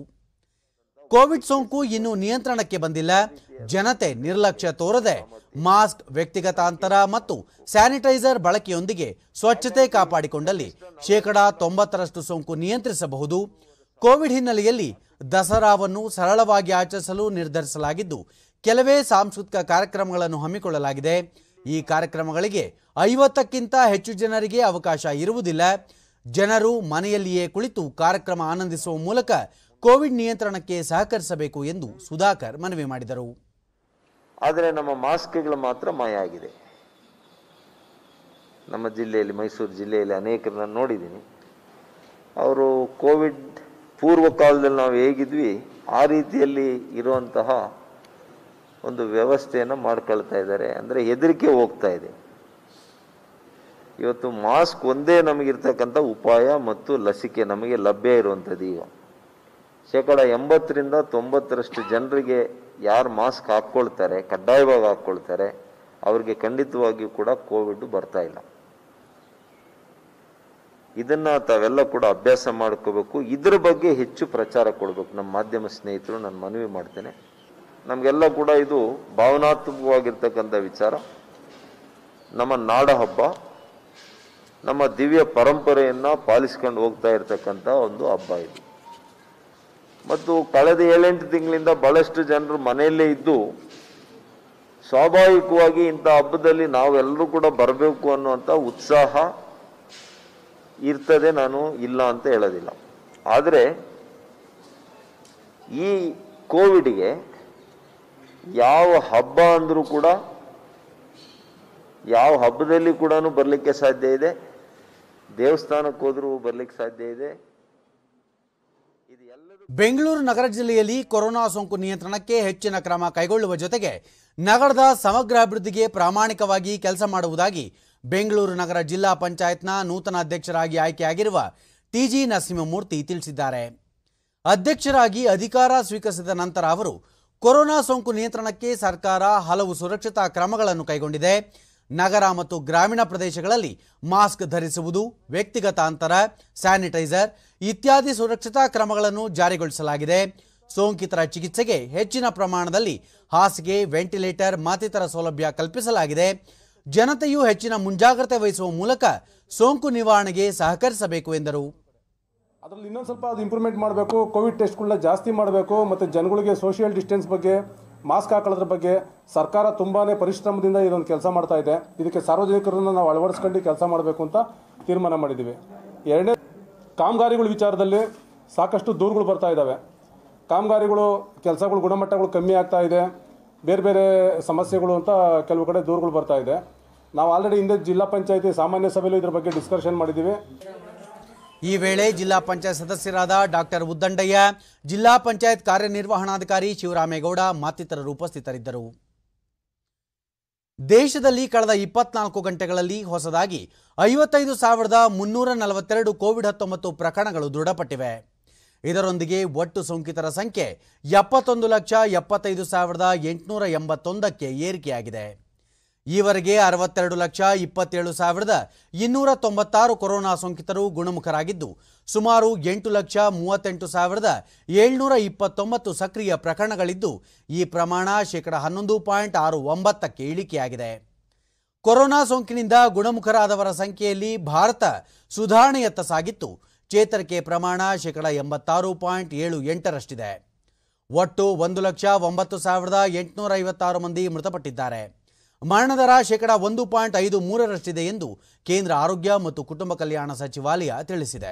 ಕೋವಿಡ್ ಸೋಂಕು ಇನ್ನೂ ನಿಯಂತ್ರಣಕ್ಕೆ ಬಂದಿಲ್ಲ ಜನತೆ ನಿರ್ಲಕ್ಷ್ಯ ತೋರದೆ ಮಾಸ್ಕ್ ವ್ಯಕ್ತಿಗತ ಅಂತರ ಮತ್ತು ಸ್ಯಾನಿಟೈಸರ್ ಬಳಕೆಯೊಂದಿಗೆ ಸ್ವಚ್ಛತೆ ಕಾಪಾಡಿಕೊಂಡಲ್ಲಿ ಶೇಕಡಾ ತೊಂಬತ್ತರಷ್ಟು ಸೋಂಕು ನಿಯಂತ್ರಿಸಬಹುದು ಕೋವಿಡ್ ಹಿನ್ನೆಲೆಯಲ್ಲಿ ದಸರಾವನ್ನು ಸರಳವಾಗಿ ಆಚರಿಸಲು ನಿರ್ಧರಿಸಲಾಗಿದ್ದು ಕೆಲವೇ ಸಾಂಸ್ಕೃತಿಕ ಕಾರ್ಯಕ್ರಮಗಳನ್ನು ಹಮ್ಮಿಕೊಳ್ಳಲಾಗಿದೆ ಈ ಕಾರ್ಯಕ್ರಮಗಳಿಗೆ ಐವತ್ತಕ್ಕಿಂತ ಹೆಚ್ಚು ಜನರಿಗೆ ಅವಕಾಶ ಇರುವುದಿಲ್ಲ ಜನರು ಮನೆಯಲ್ಲಿಯೇ ಕುಳಿತು ಕಾರ್ಯಕ್ರಮ ಆನಂದಿಸುವ ಮೂಲಕ ಕೋವಿಡ್ ನಿಯಂತ್ರಣಕ್ಕೆ ಸಹಕರಿಸಬೇಕು ಎಂದು ಸುಧಾಕರ್ ಮನವಿ ಮಾಡಿದರು ಆದರೆ ನಮ್ಮ ಮಾಸ್ಕ್ಗಳು ಮಾತ್ರ ಮಾಯ ಆಗಿದೆ ನಮ್ಮ ಜಿಲ್ಲೆಯಲ್ಲಿ ಮೈಸೂರು ಜಿಲ್ಲೆಯಲ್ಲಿ ಅನೇಕರನ್ನ ನೋಡಿದ್ದೀನಿ ಅವರು ಕೋವಿಡ್ ಪೂರ್ವ ಕಾಲದಲ್ಲಿ ನಾವು ಹೇಗಿದ್ವಿ ಆ ರೀತಿಯಲ್ಲಿ ಇರುವಂತಹ ಒಂದು ವ್ಯವಸ್ಥೆಯನ್ನು ಮಾಡ್ಕೊಳ್ತಾ ಇದ್ದಾರೆ ಅಂದರೆ ಹೆದರಿಕೆ ಹೋಗ್ತಾ ಇದೆ ಇವತ್ತು ಮಾಸ್ಕ್ ಒಂದೇ ನಮಗಿರ್ತಕ್ಕಂಥ ಉಪಾಯ ಮತ್ತು ಲಸಿಕೆ ನಮಗೆ ಲಭ್ಯ ಇರುವಂಥದ್ದು ಈಗ ಶೇಕಡ ಎಂಬತ್ತರಿಂದ ತೊಂಬತ್ತರಷ್ಟು ಜನರಿಗೆ ಯಾರು ಮಾಸ್ಕ್ ಹಾಕ್ಕೊಳ್ತಾರೆ ಕಡ್ಡಾಯವಾಗಿ ಹಾಕ್ಕೊಳ್ತಾರೆ ಅವ್ರಿಗೆ ಖಂಡಿತವಾಗಿಯೂ ಕೂಡ ಕೋವಿಡ್ ಬರ್ತಾ ಇಲ್ಲ ಇದನ್ನ ತಾವೆಲ್ಲ ಕೂಡ ಅಭ್ಯಾಸ ಮಾಡ್ಕೋಬೇಕು ಇದ್ರ ಬಗ್ಗೆ ಹೆಚ್ಚು ಪ್ರಚಾರ ಕೊಡಬೇಕು ನಮ್ಮ ಮಾಧ್ಯಮ ಸ್ನೇಹಿತರು ನಾನು ಮನವಿ ಮಾಡ್ತೇನೆ ನಮಗೆಲ್ಲ ಕೂಡ ಇದು ಭಾವನಾತ್ಮಕವಾಗಿರ್ತಕ್ಕಂಥ ವಿಚಾರ ನಮ್ಮ ನಾಡ ಹಬ್ಬ ನಮ್ಮ ದಿವ್ಯ ಪರಂಪರೆಯನ್ನು ಪಾಲಿಸ್ಕೊಂಡು ಹೋಗ್ತಾ ಇರ್ತಕ್ಕಂಥ ಒಂದು ಹಬ್ಬ ಇದು ಮತ್ತು ಕಳೆದ ಏಳೆಂಟು ತಿಂಗಳಿಂದ ಭಾಳಷ್ಟು ಜನರು ಮನೆಯಲ್ಲೇ ಇದ್ದು ಸ್ವಾಭಾವಿಕವಾಗಿ ಇಂಥ ಹಬ್ಬದಲ್ಲಿ ನಾವೆಲ್ಲರೂ ಕೂಡ ಬರಬೇಕು ಅನ್ನುವಂಥ ಉತ್ಸಾಹ ಇರ್ತದೆ ನಾನು ಇಲ್ಲ ಅಂತ ಹೇಳೋದಿಲ್ಲ ಆದರೆ ಈ ಕೋವಿಡ್ಗೆ ಯಾವ ಹಬ್ಬ ಅಂದರೂ ಕೂಡ ಯಾವ ಹಬ್ಬದಲ್ಲಿ ಕೂಡ ಬರಲಿಕ್ಕೆ ಸಾಧ್ಯ ಇದೆ ದೇವಸ್ಥಾನಕ್ಕೆ ಹೋದರೂ ಬರಲಿಕ್ಕೆ ಸಾಧ್ಯ ಇದೆ ಬೆಂಗಳೂರು ನಗರ ಜಿಲ್ಲೆಯಲ್ಲಿ ಕೊರೋನಾ ಸೋಂಕು ನಿಯಂತ್ರಣಕ್ಕೆ ಹೆಚ್ಚಿನ ಕ್ರಮ ಕೈಗೊಳ್ಳುವ ಜೊತೆಗೆ ನಗರದ ಸಮಗ್ರ ಅಭಿವೃದ್ಧಿಗೆ ಪ್ರಾಮಾಣಿಕವಾಗಿ ಕೆಲಸ ಮಾಡುವುದಾಗಿ ಬೆಂಗಳೂರು ನಗರ ಜಿಲ್ಲಾ ಪಂಚಾಯತ್ನ ನೂತನ ಅಧ್ಯಕ್ಷರಾಗಿ ಆಯ್ಕೆಯಾಗಿರುವ ಟಿಜಿ ನರಸಿಂಹಮೂರ್ತಿ ತಿಳಿಸಿದ್ದಾರೆ ಅಧ್ಯಕ್ಷರಾಗಿ ಅಧಿಕಾರ ಸ್ವೀಕರಿಸಿದ ನಂತರ ಅವರು ಕೊರೋನಾ ಸೋಂಕು ನಿಯಂತ್ರಣಕ್ಕೆ ಸರ್ಕಾರ ಹಲವು ಸುರಕ್ಷತಾ ಕ್ರಮಗಳನ್ನು ಕೈಗೊಂಡಿದೆ ನಗರ ಮತ್ತು ಗ್ರಾಮೀಣ ಪ್ರದೇಶಗಳಲ್ಲಿ ಮಾಸ್ಕ್ ಧರಿಸುವುದು ವ್ಯಕ್ತಿಗತ ಅಂತರ ಸ್ಯಾನಿಟೈಸರ್ ಇತ್ಯಾದಿ ಸುರಕ್ಷತಾ ಕ್ರಮಗಳನ್ನು ಜಾರಿಗೊಳಿಸಲಾಗಿದೆ ಸೋಂಕಿತರ ಚಿಕಿತ್ಸೆಗೆ ಹೆಚ್ಚಿನ ಪ್ರಮಾಣದಲ್ಲಿ ಹಾಸಿಗೆ ವೆಂಟಿಲೇಟರ್ ಮತ್ತಿತರ ಸೌಲಭ್ಯ ಕಲ್ಪಿಸಲಾಗಿದೆ ಜನತೆಯು ಹೆಚ್ಚಿನ ಮುಂಜಾಗ್ರತೆ ವಹಿಸುವ ಮೂಲಕ ಸೋಂಕು ನಿವಾರಣೆಗೆ ಸಹಕರಿಸಬೇಕು ಎಂದರು ಅದರಲ್ಲಿ ಇನ್ನೊಂದು ಸ್ವಲ್ಪ ಅದು ಇಂಪ್ರೂವ್ಮೆಂಟ್ ಮಾಡಬೇಕು ಕೋವಿಡ್ ಟೆಸ್ಟ್ಗಳನ್ನ ಜಾಸ್ತಿ ಮಾಡಬೇಕು ಮತ್ತು ಜನಗಳಿಗೆ ಸೋಷಿಯಲ್ ಡಿಸ್ಟೆನ್ಸ್ ಬಗ್ಗೆ ಮಾಸ್ಕ್ ಹಾಕೊಳ್ಳೋದ್ರ ಬಗ್ಗೆ ಸರ್ಕಾರ ತುಂಬಾ ಪರಿಶ್ರಮದಿಂದ ಇದೊಂದು ಕೆಲಸ ಮಾಡ್ತಾ ಇದೆ ಇದಕ್ಕೆ ಸಾರ್ವಜನಿಕರನ್ನು ನಾವು ಅಳವಡಿಸ್ಕೊಂಡು ಕೆಲಸ ಮಾಡಬೇಕು ಅಂತ ತೀರ್ಮಾನ ಮಾಡಿದ್ದೀವಿ ಎರಡನೇ ಕಾಮಗಾರಿಗಳ ವಿಚಾರದಲ್ಲಿ ಸಾಕಷ್ಟು ದೂರುಗಳು ಬರ್ತಾ ಇದ್ದಾವೆ ಕಾಮಗಾರಿಗಳು ಕೆಲಸಗಳು ಗುಣಮಟ್ಟಗಳು ಕಮ್ಮಿ ಆಗ್ತಾ ಇದೆ ಬೇರೆ ಬೇರೆ ಸಮಸ್ಯೆಗಳು ಅಂತ ಕೆಲವು ಕಡೆ ದೂರುಗಳು ಬರ್ತಾ ಇದೆ ನಾವು ಆಲ್ರೆಡಿ ಹಿಂದೆ ಜಿಲ್ಲಾ ಪಂಚಾಯತಿ ಸಾಮಾನ್ಯ ಸಭೆಯಲ್ಲೂ ಇದರ ಬಗ್ಗೆ ಡಿಸ್ಕಷನ್ ಮಾಡಿದ್ದೀವಿ ಈ ವೇಳೆ ಜಿಲ್ಲಾ ಪಂಚಾಯತ್ ಸದಸ್ಯರಾದ ಡಾಕ್ಟರ್ ಉದ್ದಂಡಯ್ಯ ಜಿಲ್ಲಾ ಪಂಚಾಯತ್ ಕಾರ್ಯನಿರ್ವಹಣಾಧಿಕಾರಿ ಶಿವರಾಮೇಗೌಡ ಮತ್ತಿತರರು ಉಪಸ್ಥಿತರಿದ್ದರು ದೇಶದಲ್ಲಿ ಕಳೆದ ಇಪ್ಪತ್ನಾಲ್ಕು ಗಂಟೆಗಳಲ್ಲಿ ಹೊಸದಾಗಿ ಐವತ್ತೈದು ಸಾವಿರದ ಮುನ್ನೂರ ನಲವತ್ತೆರಡು ಕೋವಿಡ್ ಹತ್ತೊಂಬತ್ತು ಪ್ರಕರಣಗಳು ದೃಢಪಟ್ಟಿವೆ ಇದರೊಂದಿಗೆ ಒಟ್ಟು ಸೋಂಕಿತರ ಸಂಖ್ಯೆ ಎಪ್ಪತ್ತೊಂದು ಲಕ್ಷ ಎಪ್ಪತ್ತೈದು ಸಾವಿರದ ಎಂಟುನೂರ ಎಂಬತ್ತೊಂದಕ್ಕೆ ಏರಿಕೆಯಾಗಿದೆ ಈವರೆಗೆ ಅರವತ್ತೆರಡು ಲಕ್ಷ ಇಪ್ಪತ್ತೇಳು ಸಾವಿರದ ಇನ್ನೂರ ತೊಂಬತ್ತಾರು ಕೊರೋನಾ ಸೋಂಕಿತರು ಗುಣಮುಖರಾಗಿದ್ದು ಸುಮಾರು ಎಂಟು ಲಕ್ಷ ಮೂವತ್ತೆಂಟು ಸಾವಿರದ ಏಳ್ನೂರ ಇಪ್ಪತ್ತೊಂಬತ್ತು ಸಕ್ರಿಯ ಪ್ರಕರಣಗಳಿದ್ದು ಈ ಪ್ರಮಾಣ ಶೇಕಡ ಹನ್ನೊಂದು ಪಾಯಿಂಟ್ ಆರು ಒಂಬತ್ತಕ್ಕೆ ಇಳಿಕೆಯಾಗಿದೆ ಕೊರೋನಾ ಸೋಂಕಿನಿಂದ ಗುಣಮುಖರಾದವರ ಸಂಖ್ಯೆಯಲ್ಲಿ ಭಾರತ ಸುಧಾರಣೆಯತ್ತ ಸಾಗಿತ್ತು ಚೇತರಿಕೆ ಪ್ರಮಾಣ ಶೇಕಡ ಎಂಬತ್ತಾರು ಪಾಯಿಂಟ್ ಏಳು ಎಂಟರಷ್ಟಿದೆ ಒಟ್ಟು ಒಂದು ಲಕ್ಷ ಒಂಬತ್ತು ಸಾವಿರದ ಎಂಟುನೂರ ಐವತ್ತಾರು ಮಂದಿ ಮೃತಪಟ್ಟಿದ್ದಾರೆ ಮರಣ ದರ ಶೇಕಡ ಒಂದು ಪಾಯಿಂಟ್ ಐದು ಮೂರರಷ್ಟಿದೆ ಎಂದು ಕೇಂದ್ರ ಆರೋಗ್ಯ ಮತ್ತು ಕುಟುಂಬ ಕಲ್ಯಾಣ ಸಚಿವಾಲಯ ತಿಳಿಸಿದೆ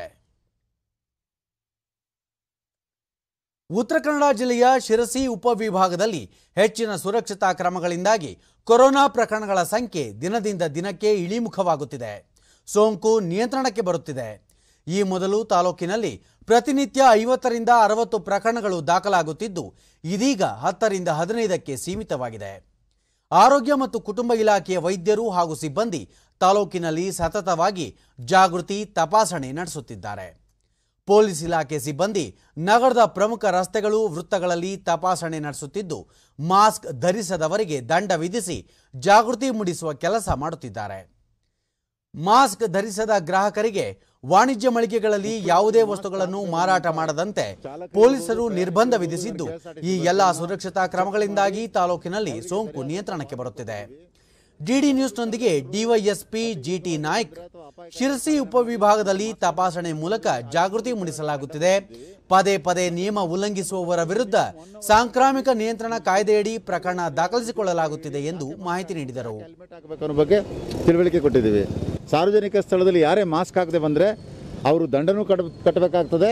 ಉತ್ತರ ಕನ್ನಡ ಜಿಲ್ಲೆಯ ಶಿರಸಿ ಉಪವಿಭಾಗದಲ್ಲಿ ಹೆಚ್ಚಿನ ಸುರಕ್ಷತಾ ಕ್ರಮಗಳಿಂದಾಗಿ ಕೊರೋನಾ ಪ್ರಕರಣಗಳ ಸಂಖ್ಯೆ ದಿನದಿಂದ ದಿನಕ್ಕೆ ಇಳಿಮುಖವಾಗುತ್ತಿದೆ ಸೋಂಕು ನಿಯಂತ್ರಣಕ್ಕೆ ಬರುತ್ತಿದೆ ಈ ಮೊದಲು ತಾಲೂಕಿನಲ್ಲಿ ಪ್ರತಿನಿತ್ಯ ಐವತ್ತರಿಂದ ಅರವತ್ತು ಪ್ರಕರಣಗಳು ದಾಖಲಾಗುತ್ತಿದ್ದು ಇದೀಗ ಹತ್ತರಿಂದ ಹದಿನೈದಕ್ಕೆ ಸೀಮಿತವಾಗಿದೆ ಆರೋಗ್ಯ ಮತ್ತು ಕುಟುಂಬ ಇಲಾಖೆಯ ವೈದ್ಯರು ಹಾಗೂ ಸಿಬ್ಬಂದಿ ತಾಲೂಕಿನಲ್ಲಿ ಸತತವಾಗಿ ಜಾಗೃತಿ ತಪಾಸಣೆ ನಡೆಸುತ್ತಿದ್ದಾರೆ ಪೊಲೀಸ್ ಇಲಾಖೆ ಸಿಬ್ಬಂದಿ ನಗರದ ಪ್ರಮುಖ ರಸ್ತೆಗಳು ವೃತ್ತಗಳಲ್ಲಿ ತಪಾಸಣೆ ನಡೆಸುತ್ತಿದ್ದು ಮಾಸ್ಕ್ ಧರಿಸದವರಿಗೆ ದಂಡ ವಿಧಿಸಿ ಜಾಗೃತಿ ಮೂಡಿಸುವ ಕೆಲಸ ಮಾಡುತ್ತಿದ್ದಾರೆ ಮಾಸ್ಕ್ ಧರಿಸದ ಗ್ರಾಹಕರಿಗೆ ವಾಣಿಜ್ಯ ಮಳಿಗೆಗಳಲ್ಲಿ ಯಾವುದೇ ವಸ್ತುಗಳನ್ನು ಮಾರಾಟ ಮಾಡದಂತೆ ಪೊಲೀಸರು ನಿರ್ಬಂಧ ವಿಧಿಸಿದ್ದು ಈ ಎಲ್ಲ ಸುರಕ್ಷತಾ ಕ್ರಮಗಳಿಂದಾಗಿ ತಾಲೂಕಿನಲ್ಲಿ ಸೋಂಕು ನಿಯಂತ್ರಣಕ್ಕೆ ಬರುತ್ತಿದೆ ಡಿಡಿ ನ್ಯೂಸ್ನೊಂದಿಗೆ ಡಿವೈಎಸ್ಪಿ ಜಿಟಿ ನಾಯ್ಕ್ ಶಿರಸಿ ಉಪವಿಭಾಗದಲ್ಲಿ ತಪಾಸಣೆ ಮೂಲಕ ಜಾಗೃತಿ ಮೂಡಿಸಲಾಗುತ್ತಿದೆ ಪದೇ ಪದೇ ನಿಯಮ ಉಲ್ಲಂಘಿಸುವವರ ವಿರುದ್ಧ ಸಾಂಕ್ರಾಮಿಕ ನಿಯಂತ್ರಣ ಕಾಯ್ದೆಯಡಿ ಪ್ರಕರಣ ದಾಖಲಿಸಿಕೊಳ್ಳಲಾಗುತ್ತಿದೆ ಎಂದು ಮಾಹಿತಿ ನೀಡಿದರು ಬಗ್ಗೆ ಕೊಟ್ಟಿದ್ದೀವಿ ಸಾರ್ವಜನಿಕ ಸ್ಥಳದಲ್ಲಿ ಯಾರೇ ಮಾಸ್ಕ್ ಹಾಕದೆ ಬಂದರೆ ಅವರು ದಂಡನೂ ಕಟ್ ಕಟ್ಟಬೇಕಾಗ್ತದೆ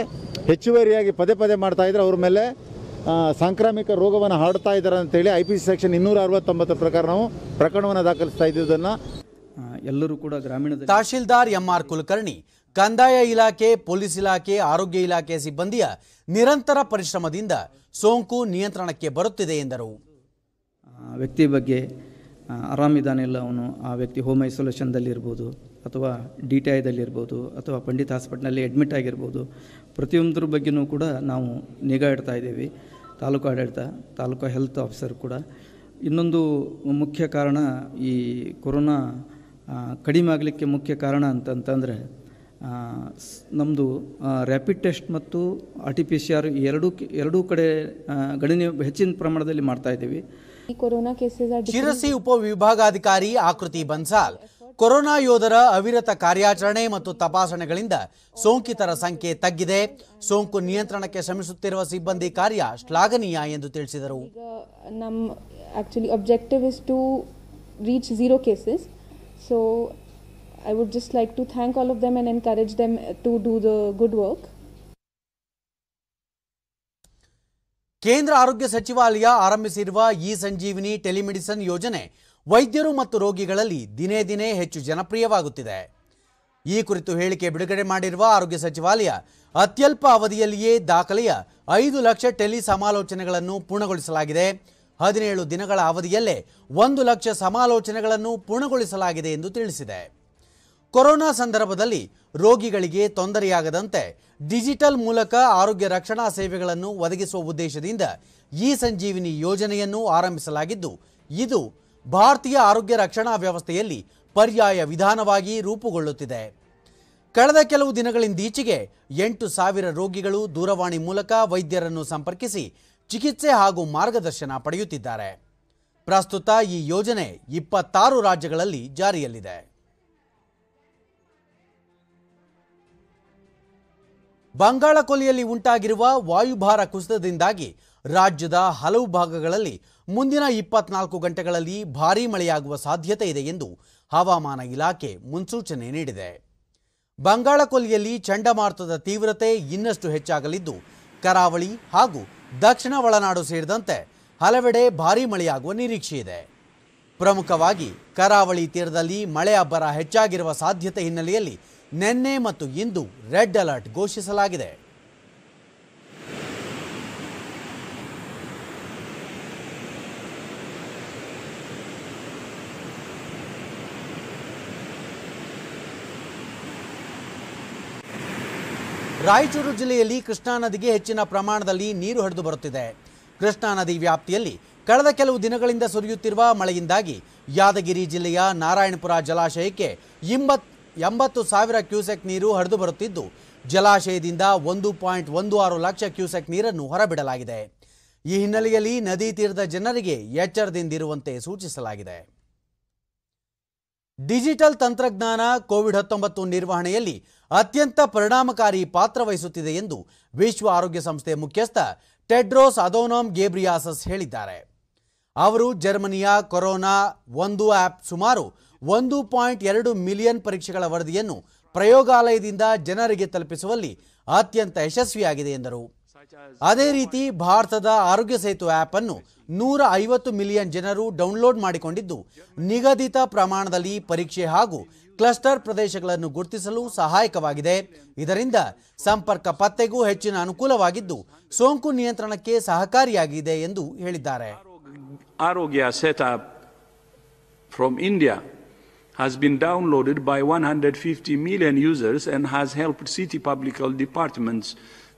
ಹೆಚ್ಚುವರಿಯಾಗಿ ಪದೇ ಪದೇ ಮಾಡ್ತಾ ಇದ್ದರೆ ಅವ್ರ ಮೇಲೆ ಸಾಂಕ್ರಾಮಿಕ ರೋಗವನ್ನು ಹರಡ್ತಾ ಇದ್ದಾರೆ ಅಂತೇಳಿ ಐ ಪಿ ಸಿ ಸೆಕ್ಷನ್ ಇನ್ನೂರ ಅರವತ್ತೊಂಬತ್ತರ ಪ್ರಕಾರ ನಾವು ಪ್ರಕರಣವನ್ನು ದಾಖಲಿಸ್ತಾ ಇದ್ದುದನ್ನು ಎಲ್ಲರೂ ಕೂಡ ಗ್ರಾಮೀಣ ತಹಶೀಲ್ದಾರ್ ಎಂಆರ್ ಕುಲಕರ್ಣಿ ಕಂದಾಯ ಇಲಾಖೆ ಪೊಲೀಸ್ ಇಲಾಖೆ ಆರೋಗ್ಯ ಇಲಾಖೆ ಸಿಬ್ಬಂದಿಯ ನಿರಂತರ ಪರಿಶ್ರಮದಿಂದ ಸೋಂಕು ನಿಯಂತ್ರಣಕ್ಕೆ ಬರುತ್ತಿದೆ ಎಂದರು ವ್ಯಕ್ತಿ ಬಗ್ಗೆ ಇಲ್ಲ ಅವನು ಆ ವ್ಯಕ್ತಿ ಹೋಮ್ ಐಸೋಲೇಷನ್ದಲ್ಲಿರ್ಬೋದು ಅಥವಾ ಡಿ ಟಿ ಐದಲ್ಲಿರ್ಬೋದು ಅಥವಾ ಪಂಡಿತ್ ಹಾಸ್ಪಿಟ್ಲಲ್ಲಿ ಅಡ್ಮಿಟ್ ಆಗಿರ್ಬೋದು ಪ್ರತಿಯೊಂದ್ರ ಬಗ್ಗೆಯೂ ಕೂಡ ನಾವು ನಿಗಾ ಇಡ್ತಾ ಇದ್ದೀವಿ ತಾಲೂಕು ಆಡಳಿತ ತಾಲೂಕು ಹೆಲ್ತ್ ಆಫೀಸರ್ ಕೂಡ ಇನ್ನೊಂದು ಮುಖ್ಯ ಕಾರಣ ಈ ಕೊರೋನಾ ಕಡಿಮೆ ಆಗಲಿಕ್ಕೆ ಮುಖ್ಯ ಕಾರಣ ಅಂತಂತಂದರೆ ನಮ್ಮದು ರ್ಯಾಪಿಡ್ ಟೆಸ್ಟ್ ಮತ್ತು R T P C R ಎರಡೂ ಎರಡೂ ಕಡೆ ಗಣನೀಯ ಹೆಚ್ಚಿನ ಪ್ರಮಾಣದಲ್ಲಿ ಮಾಡ್ತಾಯಿದ್ದೀವಿ ಕೊರೋನಾ ಕೇಸಸ್ ಶಿರಸಿ ಉಪವಿಭಾಗಾಧಿಕಾರಿ ಆಕೃತಿ ಬನ್ಸಾಲ್ ಕೊರೋನಾ ಯೋಧರ ಅವಿರತ ಕಾರ್ಯಾಚರಣೆ ಮತ್ತು ತಪಾಸಣೆಗಳಿಂದ ಸೋಂಕಿತರ ಸಂಖ್ಯೆ ತಗ್ಗಿದೆ ಸೋಂಕು ನಿಯಂತ್ರಣಕ್ಕೆ ಶ್ರಮಿಸುತ್ತಿರುವ ಸಿಬ್ಬಂದಿ ಕಾರ್ಯ ಶ್ಲಾಘನೀಯ ಎಂದು ತಿಳಿಸಿದರು ನಮ್ಮ actually objective is to reach zero cases so I would just like to thank all of them and encourage them to do the good work ಕೇಂದ್ರ ಆರೋಗ್ಯ ಸಚಿವಾಲಯ ಆರಂಭಿಸಿರುವ ಇ ಸಂಜೀವಿನಿ ಟೆಲಿಮೆಡಿಸನ್ ಯೋಜನೆ ವೈದ್ಯರು ಮತ್ತು ರೋಗಿಗಳಲ್ಲಿ ದಿನೇ ದಿನೇ ಹೆಚ್ಚು ಜನಪ್ರಿಯವಾಗುತ್ತಿದೆ ಈ ಕುರಿತು ಹೇಳಿಕೆ ಬಿಡುಗಡೆ ಮಾಡಿರುವ ಆರೋಗ್ಯ ಸಚಿವಾಲಯ ಅತ್ಯಲ್ಪ ಅವಧಿಯಲ್ಲಿಯೇ ದಾಖಲೆಯ ಐದು ಲಕ್ಷ ಟೆಲಿ ಸಮಾಲೋಚನೆಗಳನ್ನು ಪೂರ್ಣಗೊಳಿಸಲಾಗಿದೆ ಹದಿನೇಳು ದಿನಗಳ ಅವಧಿಯಲ್ಲೇ ಒಂದು ಲಕ್ಷ ಸಮಾಲೋಚನೆಗಳನ್ನು ಪೂರ್ಣಗೊಳಿಸಲಾಗಿದೆ ಎಂದು ತಿಳಿಸಿದೆ ಕೊರೋನಾ ಸಂದರ್ಭದಲ್ಲಿ ರೋಗಿಗಳಿಗೆ ತೊಂದರೆಯಾಗದಂತೆ ಡಿಜಿಟಲ್ ಮೂಲಕ ಆರೋಗ್ಯ ರಕ್ಷಣಾ ಸೇವೆಗಳನ್ನು ಒದಗಿಸುವ ಉದ್ದೇಶದಿಂದ ಈ ಸಂಜೀವಿನಿ ಯೋಜನೆಯನ್ನು ಆರಂಭಿಸಲಾಗಿದ್ದು ಇದು ಭಾರತೀಯ ಆರೋಗ್ಯ ರಕ್ಷಣಾ ವ್ಯವಸ್ಥೆಯಲ್ಲಿ ಪರ್ಯಾಯ ವಿಧಾನವಾಗಿ ರೂಪುಗೊಳ್ಳುತ್ತಿದೆ ಕಳೆದ ಕೆಲವು ದಿನಗಳಿಂದೀಚೆಗೆ ಎಂಟು ಸಾವಿರ ರೋಗಿಗಳು ದೂರವಾಣಿ ಮೂಲಕ ವೈದ್ಯರನ್ನು ಸಂಪರ್ಕಿಸಿ ಚಿಕಿತ್ಸೆ ಹಾಗೂ ಮಾರ್ಗದರ್ಶನ ಪಡೆಯುತ್ತಿದ್ದಾರೆ ಪ್ರಸ್ತುತ ಈ ಯೋಜನೆ ಇಪ್ಪತ್ತಾರು ರಾಜ್ಯಗಳಲ್ಲಿ ಜಾರಿಯಲ್ಲಿದೆ ಬಂಗಾಳಕೊಲ್ಲಿಯಲ್ಲಿ ಉಂಟಾಗಿರುವ ವಾಯುಭಾರ ಕುಸಿತದಿಂದಾಗಿ ರಾಜ್ಯದ ಹಲವು ಭಾಗಗಳಲ್ಲಿ ಮುಂದಿನ ಇಪ್ಪತ್ನಾಲ್ಕು ಗಂಟೆಗಳಲ್ಲಿ ಭಾರೀ ಮಳೆಯಾಗುವ ಸಾಧ್ಯತೆ ಇದೆ ಎಂದು ಹವಾಮಾನ ಇಲಾಖೆ ಮುನ್ಸೂಚನೆ ನೀಡಿದೆ ಬಂಗಾಳ ಚಂಡಮಾರುತದ ತೀವ್ರತೆ ಇನ್ನಷ್ಟು ಹೆಚ್ಚಾಗಲಿದ್ದು ಕರಾವಳಿ ಹಾಗೂ ದಕ್ಷಿಣ ಒಳನಾಡು ಸೇರಿದಂತೆ ಹಲವೆಡೆ ಭಾರೀ ಮಳೆಯಾಗುವ ನಿರೀಕ್ಷೆ ಇದೆ ಪ್ರಮುಖವಾಗಿ ಕರಾವಳಿ ತೀರದಲ್ಲಿ ಮಳೆ ಅಬ್ಬರ ಹೆಚ್ಚಾಗಿರುವ ಸಾಧ್ಯತೆ ಹಿನ್ನೆಲೆಯಲ್ಲಿ ನಿನ್ನೆ ಮತ್ತು ಇಂದು ರೆಡ್ ಅಲರ್ಟ್ ಘೋಷಿಸಲಾಗಿದೆ ರಾಯಚೂರು ಜಿಲ್ಲೆಯಲ್ಲಿ ಕೃಷ್ಣಾ ನದಿಗೆ ಹೆಚ್ಚಿನ ಪ್ರಮಾಣದಲ್ಲಿ ನೀರು ಹರಿದು ಬರುತ್ತಿದೆ ಕೃಷ್ಣಾ ನದಿ ವ್ಯಾಪ್ತಿಯಲ್ಲಿ ಕಳೆದ ಕೆಲವು ದಿನಗಳಿಂದ ಸುರಿಯುತ್ತಿರುವ ಮಳೆಯಿಂದಾಗಿ ಯಾದಗಿರಿ ಜಿಲ್ಲೆಯ ನಾರಾಯಣಪುರ ಜಲಾಶಯಕ್ಕೆ ಇಂಬತ್ ಎಂಬತ್ತು ಸಾವಿರ ಕ್ಯೂಸೆಕ್ ನೀರು ಹರಿದು ಬರುತ್ತಿದ್ದು ಜಲಾಶಯದಿಂದ ಒಂದು ಪಾಯಿಂಟ್ ಒಂದು ಆರು ಲಕ್ಷ ಕ್ಯೂಸೆಕ್ ನೀರನ್ನು ಹೊರಬಿಡಲಾಗಿದೆ ಈ ಹಿನ್ನೆಲೆಯಲ್ಲಿ ನದಿ ತೀರದ ಜನರಿಗೆ ಎಚ್ಚರದಿಂದಿರುವಂತೆ ಸೂಚಿಸಲಾಗಿದೆ ಡಿಜಿಟಲ್ ತಂತ್ರಜ್ಞಾನ ಕೋವಿಡ್ ಹತ್ತೊಂಬತ್ತು ನಿರ್ವಹಣೆಯಲ್ಲಿ ಅತ್ಯಂತ ಪರಿಣಾಮಕಾರಿ ಪಾತ್ರ ವಹಿಸುತ್ತಿದೆ ಎಂದು ವಿಶ್ವ ಆರೋಗ್ಯ ಸಂಸ್ಥೆ ಮುಖ್ಯಸ್ಥ ಟೆಡ್ರೋಸ್ ಅದೋನಮ್ ಗೇಬ್ರಿಯಾಸಸ್ ಹೇಳಿದ್ದಾರೆ ಅವರು ಜರ್ಮನಿಯ ಕೊರೋನಾ ಒಂದು ಆ್ಯಪ್ ಸುಮಾರು ಒಂದು ಪಾಯಿಂಟ್ ಎರಡು ಮಿಲಿಯನ್ ಪರೀಕ್ಷೆಗಳ ವರದಿಯನ್ನು ಪ್ರಯೋಗಾಲಯದಿಂದ ಜನರಿಗೆ ತಲುಪಿಸುವಲ್ಲಿ ಅತ್ಯಂತ ಯಶಸ್ವಿಯಾಗಿದೆ ಎಂದರು ಅದೇ ರೀತಿ ಭಾರತದ ಆರೋಗ್ಯ ಸೇತು ಆಪ್ ಅನ್ನು ನೂರ ಐವತ್ತು ಮಿಲಿಯನ್ ಜನರು ಡೌನ್ಲೋಡ್ ಮಾಡಿಕೊಂಡಿದ್ದು ನಿಗದಿತ ಪ್ರಮಾಣದಲ್ಲಿ ಪರೀಕ್ಷೆ ಹಾಗೂ ಕ್ಲಸ್ಟರ್ ಪ್ರದೇಶಗಳನ್ನು ಗುರುತಿಸಲು ಸಹಾಯಕವಾಗಿದೆ ಇದರಿಂದ ಸಂಪರ್ಕ ಪತ್ತೆಗೂ ಹೆಚ್ಚಿನ ಅನುಕೂಲವಾಗಿದ್ದು ಸೋಂಕು ನಿಯಂತ್ರಣಕ್ಕೆ ಸಹಕಾರಿಯಾಗಿದೆ ಎಂದು ಹೇಳಿದ್ದಾರೆ ಆರೋಗ್ಯ from India has been downloaded by 150 million users and has helped city public health departments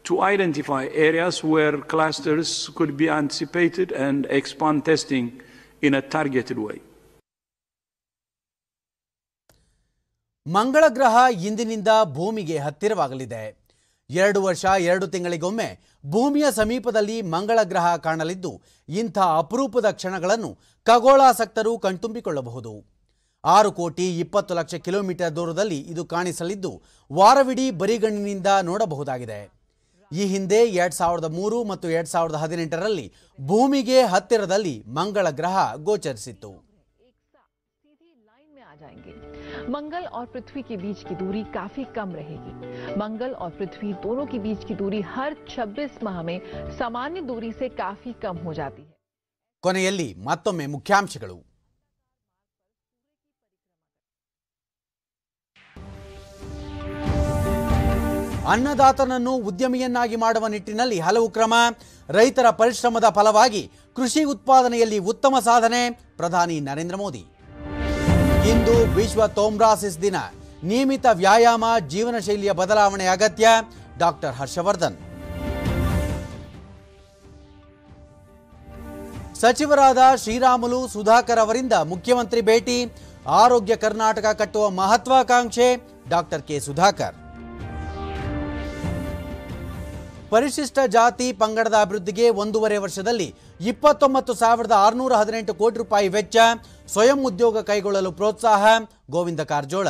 to identify areas where clusters could be anticipated and expand testing in a targeted way. ಮಂಗಳ ಗ್ರಹ ಇಂದಿನಿಂದ ಭೂಮಿಗೆ ಹತ್ತಿರವಾಗಲಿದೆ ಎರಡು ವರ್ಷ ಎರಡು ತಿಂಗಳಿಗೊಮ್ಮೆ ಭೂಮಿಯ ಸಮೀಪದಲ್ಲಿ ಮಂಗಳ ಗ್ರಹ ಕಾಣಲಿದ್ದು ಇಂಥ ಅಪರೂಪದ ಕ್ಷಣಗಳನ್ನು ಖಗೋಳಾಸಕ್ತರು ಕಣ್ತುಂಬಿಕೊಳ್ಳಬಹುದು ಆರು ಕೋಟಿ ಇಪ್ಪತ್ತು ಲಕ್ಷ ಕಿಲೋಮೀಟರ್ ದೂರದಲ್ಲಿ ಇದು ಕಾಣಿಸಲಿದ್ದು ವಾರವಿಡೀ ಬರಿಗಣ್ಣಿನಿಂದ ನೋಡಬಹುದಾಗಿದೆ ಈ ಹಿಂದೆ ಎರಡು ಸಾವಿರದ ಮೂರು ಮತ್ತು ಎರಡ್ ಸಾವಿರದ ಹದಿನೆಂಟರಲ್ಲಿ ಭೂಮಿಗೆ ಹತ್ತಿರದಲ್ಲಿ ಮಂಗಳ ಗ್ರಹ ಗೋಚರಿಸಿತ್ತು मंगल और पृथ्वी के बीच की दूरी काफी कम रहेगी मंगल और पृथ्वी दोनों के बीच की दूरी हर 26 माह में सामान्य दूरी से काफी कम हो जाती है ಕೊನೆಯಲ್ಲಿ ಮತ್ತೊಮ್ಮೆ ಮುಖ್ಯಾಂಶಗಳು ಅನ್ನದಾತನನ್ನು ಉದ್ಯಮಿಯನ್ನಾಗಿ ಮಾಡುವ ನಿಟ್ಟಿನಲ್ಲಿ ಹಲವು ಕ್ರಮ ರೈತರ ಪರಿಶ್ರಮದ ಫಲವಾಗಿ ಕೃಷಿ ಉತ್ಪಾದನೆಯಲ್ಲಿ ಉತ್ತಮ ಸಾಧನೆ ಪ್ರಧಾನಿ ನರೇಂದ್ರ ಮೋದಿ ಇಂದು ವಿಶ್ವ ತೋಮ್ರಾಸಿಸ್ ದಿನ ನಿಯಮಿತ ವ್ಯಾಯಾಮ ಜೀವನ ಶೈಲಿಯ ಬದಲಾವಣೆ ಅಗತ್ಯ ಡಾಕ್ಟರ್ ಹರ್ಷವರ್ಧನ್ ಸಚಿವರಾದ ಶ್ರೀರಾಮುಲು ಸುಧಾಕರ್ ಅವರಿಂದ ಮುಖ್ಯಮಂತ್ರಿ ಭೇಟಿ ಆರೋಗ್ಯ ಕರ್ನಾಟಕ ಕಟ್ಟುವ ಮಹತ್ವಾಕಾಂಕ್ಷೆ ಡಾಕ್ಟರ್ ಕೆ ಸುಧಾಕರ್ ಪರಿಶಿಷ್ಟ ಜಾತಿ ಪಂಗಡದ ಅಭಿವೃದ್ಧಿಗೆ ಒಂದೂವರೆ ವರ್ಷದಲ್ಲಿ ಇಪ್ಪತ್ತೊಂಬತ್ತು ಸಾವಿರದ ಆರುನೂರ ಹದಿನೆಂಟು ಕೋಟಿ ರೂಪಾಯಿ ವೆಚ್ಚ ಸ್ವಯಂ ಉದ್ಯೋಗ ಕೈಗೊಳ್ಳಲು ಪ್ರೋತ್ಸಾಹ ಗೋವಿಂದ ಕಾರಜೋಳ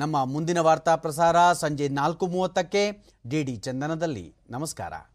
ನಮ್ಮ ಮುಂದಿನ ವಾರ್ತಾ ಪ್ರಸಾರ ಸಂಜೆ ನಾಲ್ಕು ಮೂವತ್ತಕ್ಕೆ ಡಿಡಿ ಚಂದನದಲ್ಲಿ ನಮಸ್ಕಾರ